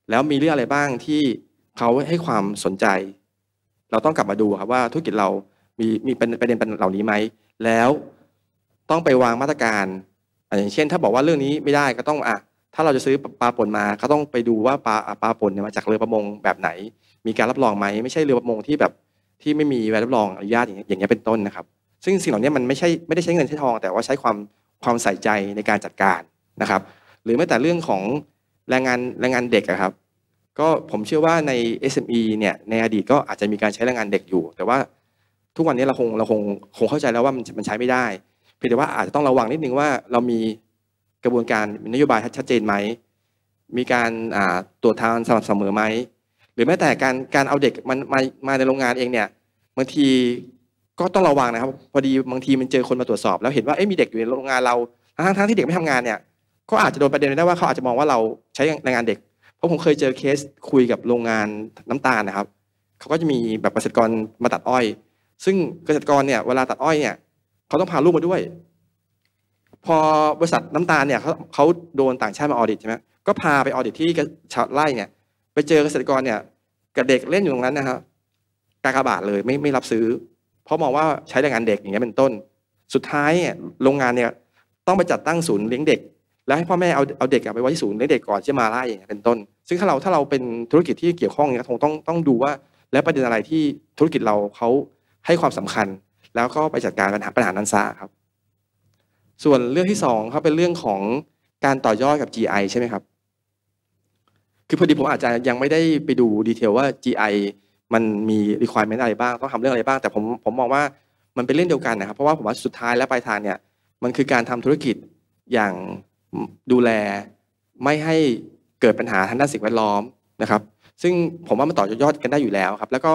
แล้วมีเรื่องอะไรบ้างที่เขาให้ความสนใจ เราต้องกลับมาดูครับว่าธุรกิจเรามีมีประเด็นประเด็นเหล่านี้ไหม แล้วต้องไปวางมาตรการอย่างเช่นถ้าบอกว่าเรื่องนี้ไม่ได้ก็ต้องอ่ะถ้าเราจะซื้อปลาป่นมาก็ต้องไปดูว่าปลาปลาป่นมาจากเรือประมงแบบไหน มีการรับรองไหมไม่ใช่เรือประมงที่แบบที่ไม่มีใบรับรองอนุญาตอย่างเงี้ยเป็นต้นนะครับ ซึ่งสิ่งเหล่านี้มันไม่ใช่ไม่ได้ใช้เงินใช้ทอง แต่ว่าใช้ความความใส่ใจในการจัดการนะครับ หรือแม้แต่เรื่องของแรงงานแรงงานเด็กครับ ก็ผมเชื่อว่าใน SME เนี่ยในอดีตก็อาจจะมีการใช้แรงงานเด็กอยู่ แต่ว่าทุกวันนี้เราคงเราคงคงเข้าใจแล้วว่ามันมันใช้ไม่ได้เพียงแต่ว่าอาจจะต้องระวังนิดนึงว่าเรามีกระบวนการนโยบายชัดเจนไหม มีการตรวจทานสม่ำเสมอไหม หรือแม้แต่การการเอาเด็กมันมามาในโรงงานเองเนี่ย บางทีก็ต้องระวังนะครับ พอดีบางทีมันเจอคนมาตรวจสอบแล้วเห็นว่าเอ๊ะมีเด็กอยู่ในโรงงานเรา ทั้งทั้งที่เด็กไม่ทำงานเนี่ย ก็อาจจะโดนประเด็นได้ว่าเขาอาจจะมองว่าเราใช้แรงงานเด็ก เพราะผมเคยเจอเคสคุยกับโรงงานน้ำตาลนะครับ เขาก็จะมีแบบเกษตรกรมาตัดอ้อย ซึ่งเกษตรกรเนี่ยเวลาตัดอ้อยเนี่ยเขาต้องพาลูกมาด้วย พอบริษัทน้ำตาลเนี่ยเขาเขาโดนต่างชาติมาออดิตใช่ไหมก็พาไปออดิตที่ชาวไร่เนี่ยไปเจอเกษตรกรเนี่ยกับเด็กเล่นอยู่ตรงนั้นนะครับกากบาทเลยไม่ไม่รับซื้อ เพราะมองว่าใช้แรงงานเด็กอย่างเงี้ยเป็นต้น สุดท้ายเนี่ยโรงงานเนี่ยต้องไปจัดตั้งศูนย์เลี้ยงเด็กแล้วให้พ่อแม่เอาเอาเด็กไปไว้ที่ศูนย์เลี้ยงเด็กก่อนจะมาไล่อย่างเงี้ยเป็นต้น ซึ่งถ้าเราถ้าเราเป็นธุรกิจที่เกี่ยวข้องเนี่ยคงต้องต้องดูว่า และประเด็นอะไรที่ธุรกิจเราเขาให้ความสำคัญแล้วก็ไปจัดการปัญหาปัญหานั้นซะครับ ส่วนเรื่องที่สองครับเป็นเรื่องของการต่อยอดกับ GI ใช่ไหมครับ คือพอดีผมอาจจะยังไม่ได้ไปดูดีเทลว่า GI มันมี requirement อะไรบ้าง ต้องทำเรื่องอะไรบ้าง แต่ผมผมมองว่ามันเป็นเรื่องเดียวกันนะครับเพราะว่าผมว่าสุดท้ายและปลายทางเนี่ย มันคือการทำธุรกิจอย่างดูแลไม่ให้เกิดปัญหาทางด้านสิ่งแวดล้อมนะครับซึ่งผมว่ามันต่อยอดกันได้อยู่แล้วครับแล้วก็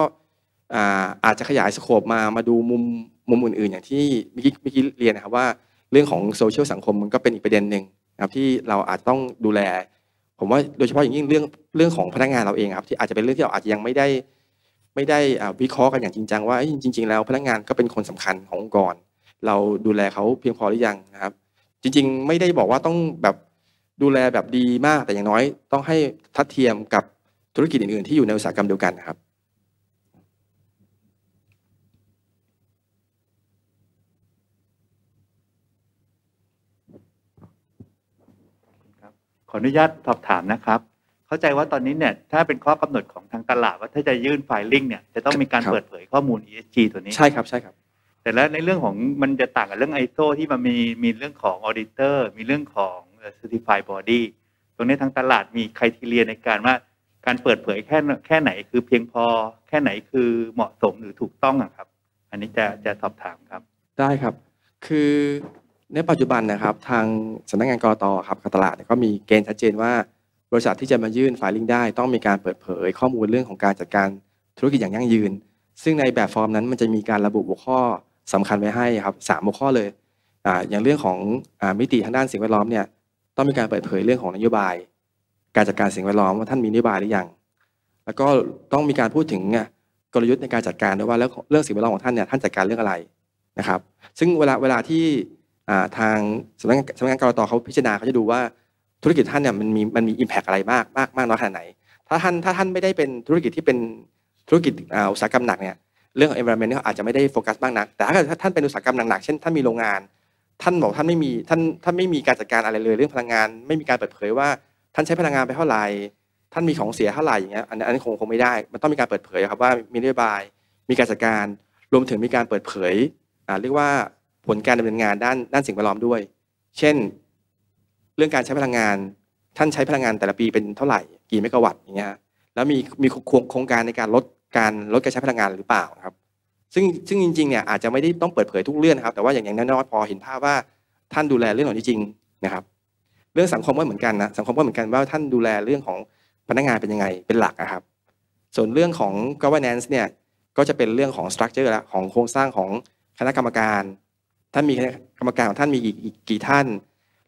อาจจะขยายสโคปมามาดูมุมมุมอื่นๆอย่างที่เมื่อกี้เมื่อกี้เรียนนะครับว่า เรื่องของโซเชียลสังคมมันก็เป็นอีกประเด็นหนึ่งนะครับที่เราอาจต้องดูแล ผมว่าโดยเฉพาะอย่างยิ่งเรื่องเรื่องของพนักงานเราเองครับที่อาจจะเป็นเรื่องที่เราอาจจะยังไม่ได้ไม่ได้วิเคราะห์กันอย่างจริงจังว่าจริงๆแล้วพนักงานก็เป็นคนสำคัญขององค์กรเราดูแลเขาเพียงพอหรือยังนะครับ จริง ๆ ไม่ได้บอกว่าต้องแบบดูแลแบบดีมาก แต่อย่างน้อยต้องให้ทัดเทียมกับธุรกิจอื่นๆที่อยู่ในอุตสาหกรรมเดียวกันนะครับขออนุญาตสอบถามนะครับ เข้าใจว่าตอนนี้เนี่ยถ้าเป็นข้อกำหนดของทางตลาดว่าถ้าจะยื่นไฟลิ่งเนี่ยจะต้องมีการเปิดเผยข้อมูล ESG ตัวนี้ใช่ครับ ใช่ครับ แต่แล้วในเรื่องของมันจะต่างกับ เรื่อง ISO ที่มันมีมีเรื่องของออ d i เตอร์มีเรื่องของ certified body ตรงนี้ทางตลาดมีใครทีเรียในการว่าการเปิดเผยแค่แค่ไหนคือเพียงพอแค่ไหนคือเหมาะสมหรือถูกต้องครับ อันนี้จะจะสอบถามครับ ได้ครับ คือในปัจจุบันนะครับ ทางสำนักงานกรตครับกตลาดก็มีเกณฑ์ชัดเจน ว่า บริษัทที่จะมายื่นไฟลิ่งได้ต้องมีการเปิดเผยข้อมูลเรื่องของการจัดการธุรกิจอย่างยั่งยืน ซึ่งในแบบฟอร์มนั้นมันจะมีการระบุหัวข้อสำคัญไว้ให้ครับสามหัวข้อเลยออย่างเรื่องของอมิติทางด้านสิ่งแวดล้อมเนี่ยต้องมีการเปิดเผยเรื่องของนโยบาย การจัดการสิ่งแวดล้อมว่าท่านมีนโยบายหรือยังแล้วก็ต้องมีการพูดถึงกลยุทธ์ในการจัดการด้วยว่าเรื่องสิ่งแวดล้อมของท่านเนี่ยท่านจัดการเรื่องอะไรนะครับ ซึ่งเวลาเวลาที่ทางสำนักสำนักงานกรตเขาพิจารณาเขาจะดูว่าธุรกิจท่านเนี่ยมันมีมันมีอิมแพกอะไรมาก มากมากน้อยขนาดไหน ถ้าท่านถ้าท่านไม่ได้เป็นธุรกิจที่เป็นธุรกิจอุตสาหกรรมหนักเนี่ยเรื่องของ environment เนี่ยอาจจะไม่ได้โฟกัสมากนัก แต่ถ้าท่านเป็นอุตสาหกรรมหนักๆเช่นท่านมีโรงงาน ท่านบอกท่านไม่มีท่านท่านไม่มีการจัดการอะไรเลย เรื่องพลังงานไม่มีการเปิดเผยว่า ท่านใช้พลังงานไปเท่าไหร่ท่านมีของเสียเท่าไหร่อย่างเงี้ยอันนั้นคงคงไม่ได้มันต้องมีการเปิดเผยครับว่ามีนโยบาย มีการจัดการรวมถึงมีการเปิดเผยเรียกว่าผลการดำเนินงานด้านด้านสิ่งแวดล้อมด้วย เช่น เรื่องการใช้พลังงาน ท่านใช้พลังงานแต่ละปีเป็นเท่าไหร่ กี่เมกะวัตต์อย่างเงี้ยแล้วมีมีโครงการในการลดการลดการใช้พลังงานหรือเปล่าครับ ซึ่งซึ่งจริงๆเนี่ยอาจจะไม่ได้ต้องเปิดเผยทุกเรื่องครับ แต่ว่าอย่างน้อยๆพอเห็นภาพว่า ท่านดูแลเรื่องเหล่านี้จริงนะครับ เรื่องสังคมก็เหมือนกันนะ สังคมก็เหมือนกันว่าท่านดูแลเรื่องของพนักงานเป็นยังไง เป็นหลักนะครับ ส่วนเรื่องของ governance เนี่ย ก็จะเป็นเรื่องของ structure ละของโครงสร้างของคณะกรรมการท่านมีกรรมการของท่านมีอีกกี่ท่าน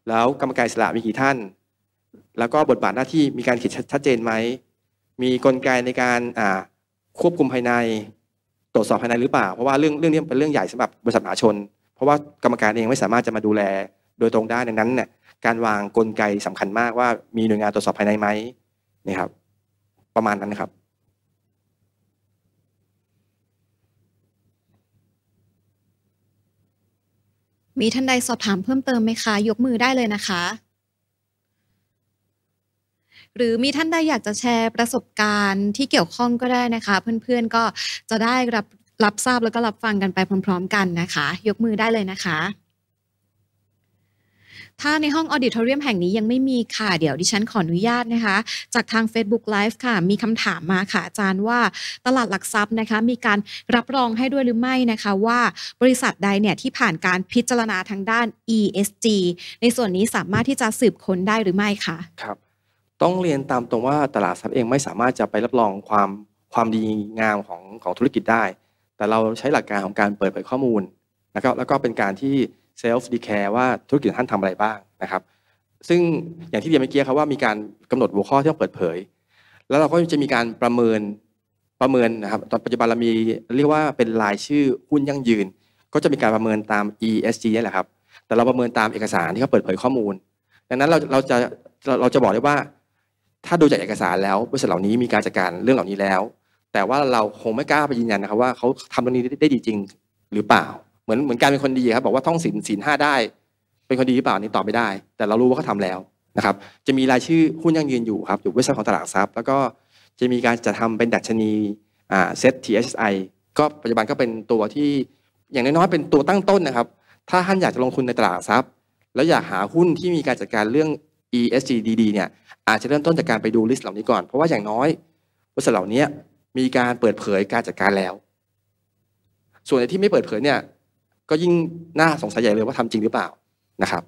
แล้วกรรมการสละมีกี่ท่าน แล้วก็บทบาทหน้าที่มีการเขียนชัดเจนไหมมีกลไกในการควบคุมภายในตรวจสอบภายในหรือเปล่า เพราะว่าเรื่องเรื่องนี้เป็นเรื่องใหญ่สำหรับบริษัทมหาชน เพราะว่ากรรมการเองไม่สามารถจะมาดูแลโดยตรงได้ดังนั้นเนี่ยการวางกลไกสำคัญมากว่ามีหน่วยงานตรวจสอบภายในไหมนี่ครับ ประมาณนั้นครับมีท่านใดสอบถามเพิ่มเติมไหมคะ ยกมือได้เลยนะคะ หรือมีท่านใดอยากจะแชร์ประสบการณ์ที่เกี่ยวข้องก็ได้นะคะ เพื่อนๆก็จะได้รับรับทราบแล้วก็รับฟังกันไปพร้อมๆกันนะคะ ยกมือได้เลยนะคะถ้าในห้องออดิทอรียมแห่งนี้ยังไม่มีค่ะ เดี๋ยวดิฉันขออนุญาตนะคะ จากทาง Facebook Live ค่ะมีคำถามมาค่ะ อาจารย์ว่าตลาดหลักทรัพย์นะคะมีการรับรองให้ด้วยหรือไม่นะคะ ว่าบริษัทใดเนี่ยที่ผ่านการพิจารณาทางด้าน ESG ในส่วนนี้สามารถที่จะสืบค้นได้หรือไม่คะครับ ต้องเรียนตามตรงว่าตลาดทรัพย์เองไม่สามารถจะไปรับรองความความดีงามของของธุรกิจได้ แต่เราใช้หลักการของการเปิดเผยข้อมูลนะครับแล้วก็เป็นการที่เซลฟ์ดีแคร์ว่า ธุรกิจท่านทำอะไรบ้างนะครับ ซึ่งอย่างที่เรียนเมื่อกี้ครับว่ามีการกำหนดหัวข้อที่ต้องเปิดเผย แล้วเราก็จะมีการประเมินประเมินนะครับตอนปัจจุบันเรามีเรียกว่าเป็นรายชื่อหุ้นยั่งยืน ก็จะมีการประเมินตาม ESG นี่แหละครับ แต่เราประเมินตามเอกสารที่เขาเปิดเผยข้อมูล ดังนั้นเราเราจะเราจะบอกได้ว่า ถ้าดูจากเอกสารแล้วบริษัทเหล่านี้มีการจัดการเรื่องเหล่านี้แล้ว แต่ว่าเราคงไม่กล้าไปยืนยันนะครับ ว่าเขาทำเรื่องนี้ได้ดีจริงหรือเปล่าเหมือนเหมือนการเป็นคนดีครับบอกว่าท่องศีลศีลห้าได้เป็นคนดีหรือเปล่านี่ตอบไม่ได้ แต่เรารู้ว่าเขาทาแล้วนะครับ จะมีรายชื่อหุ้นยั่งยืนอยู่ครับอยู่เว็บไซต์ของตลาดทรัพย์แล้วก็จะมีการจัดทาเป็นดัชนีอ่าเซ็ต t ไ i ก็ปัจจุบันก็เป็นตัวที่อย่างน้อยๆเป็นตัวตั้งต้นนะครับ ถ้าท่านอยากจะลงทุนในตลาดทรัพย์ แล้วอยากหาหุ้นที่มีการจัดการเรื่อง ESG ดีๆเนี่ยอาจจะเริ่มต้นจากการไปดูลิสต์เหล่านี้ก่อนเพราะว่าอย่างน้อยบริษัทเหล่านี้มีการเปิดเผยการจัดการแล้ว ส่วนที่ไม่เปิดเผยเนี่ยก็ยิ่งน่าสงสัยใหญ่เลยว่าทำจริงหรือเปล่านะครับ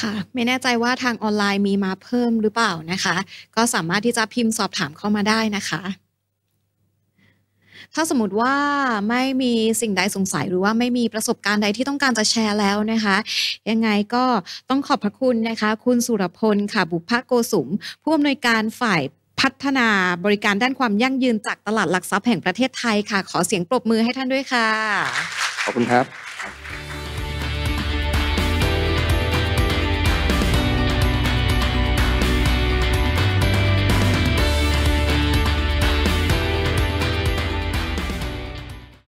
ค่ะไม่แน่ใจว่าทางออนไลน์มีมาเพิ่มหรือเปล่านะคะก็สามารถที่จะพิมพ์สอบถามเข้ามาได้นะคะ ถ้าสมมติว่าไม่มีสิ่งใดสงสัยหรือว่าไม่มีประสบการณ์ใดที่ต้องการจะแชร์แล้วนะคะยังไงก็ต้องขอบพระคุณนะคะคุณสุรพลค่ะบุพภโกสุมผู้อำนวยการฝ่ายพัฒนาบริการด้านความยั่งยืนจากตลาดหลักทรัพย์แห่งประเทศไทยค่ะ ขอเสียงปรบมือให้ท่านด้วยค่ะ ขอบคุณครับ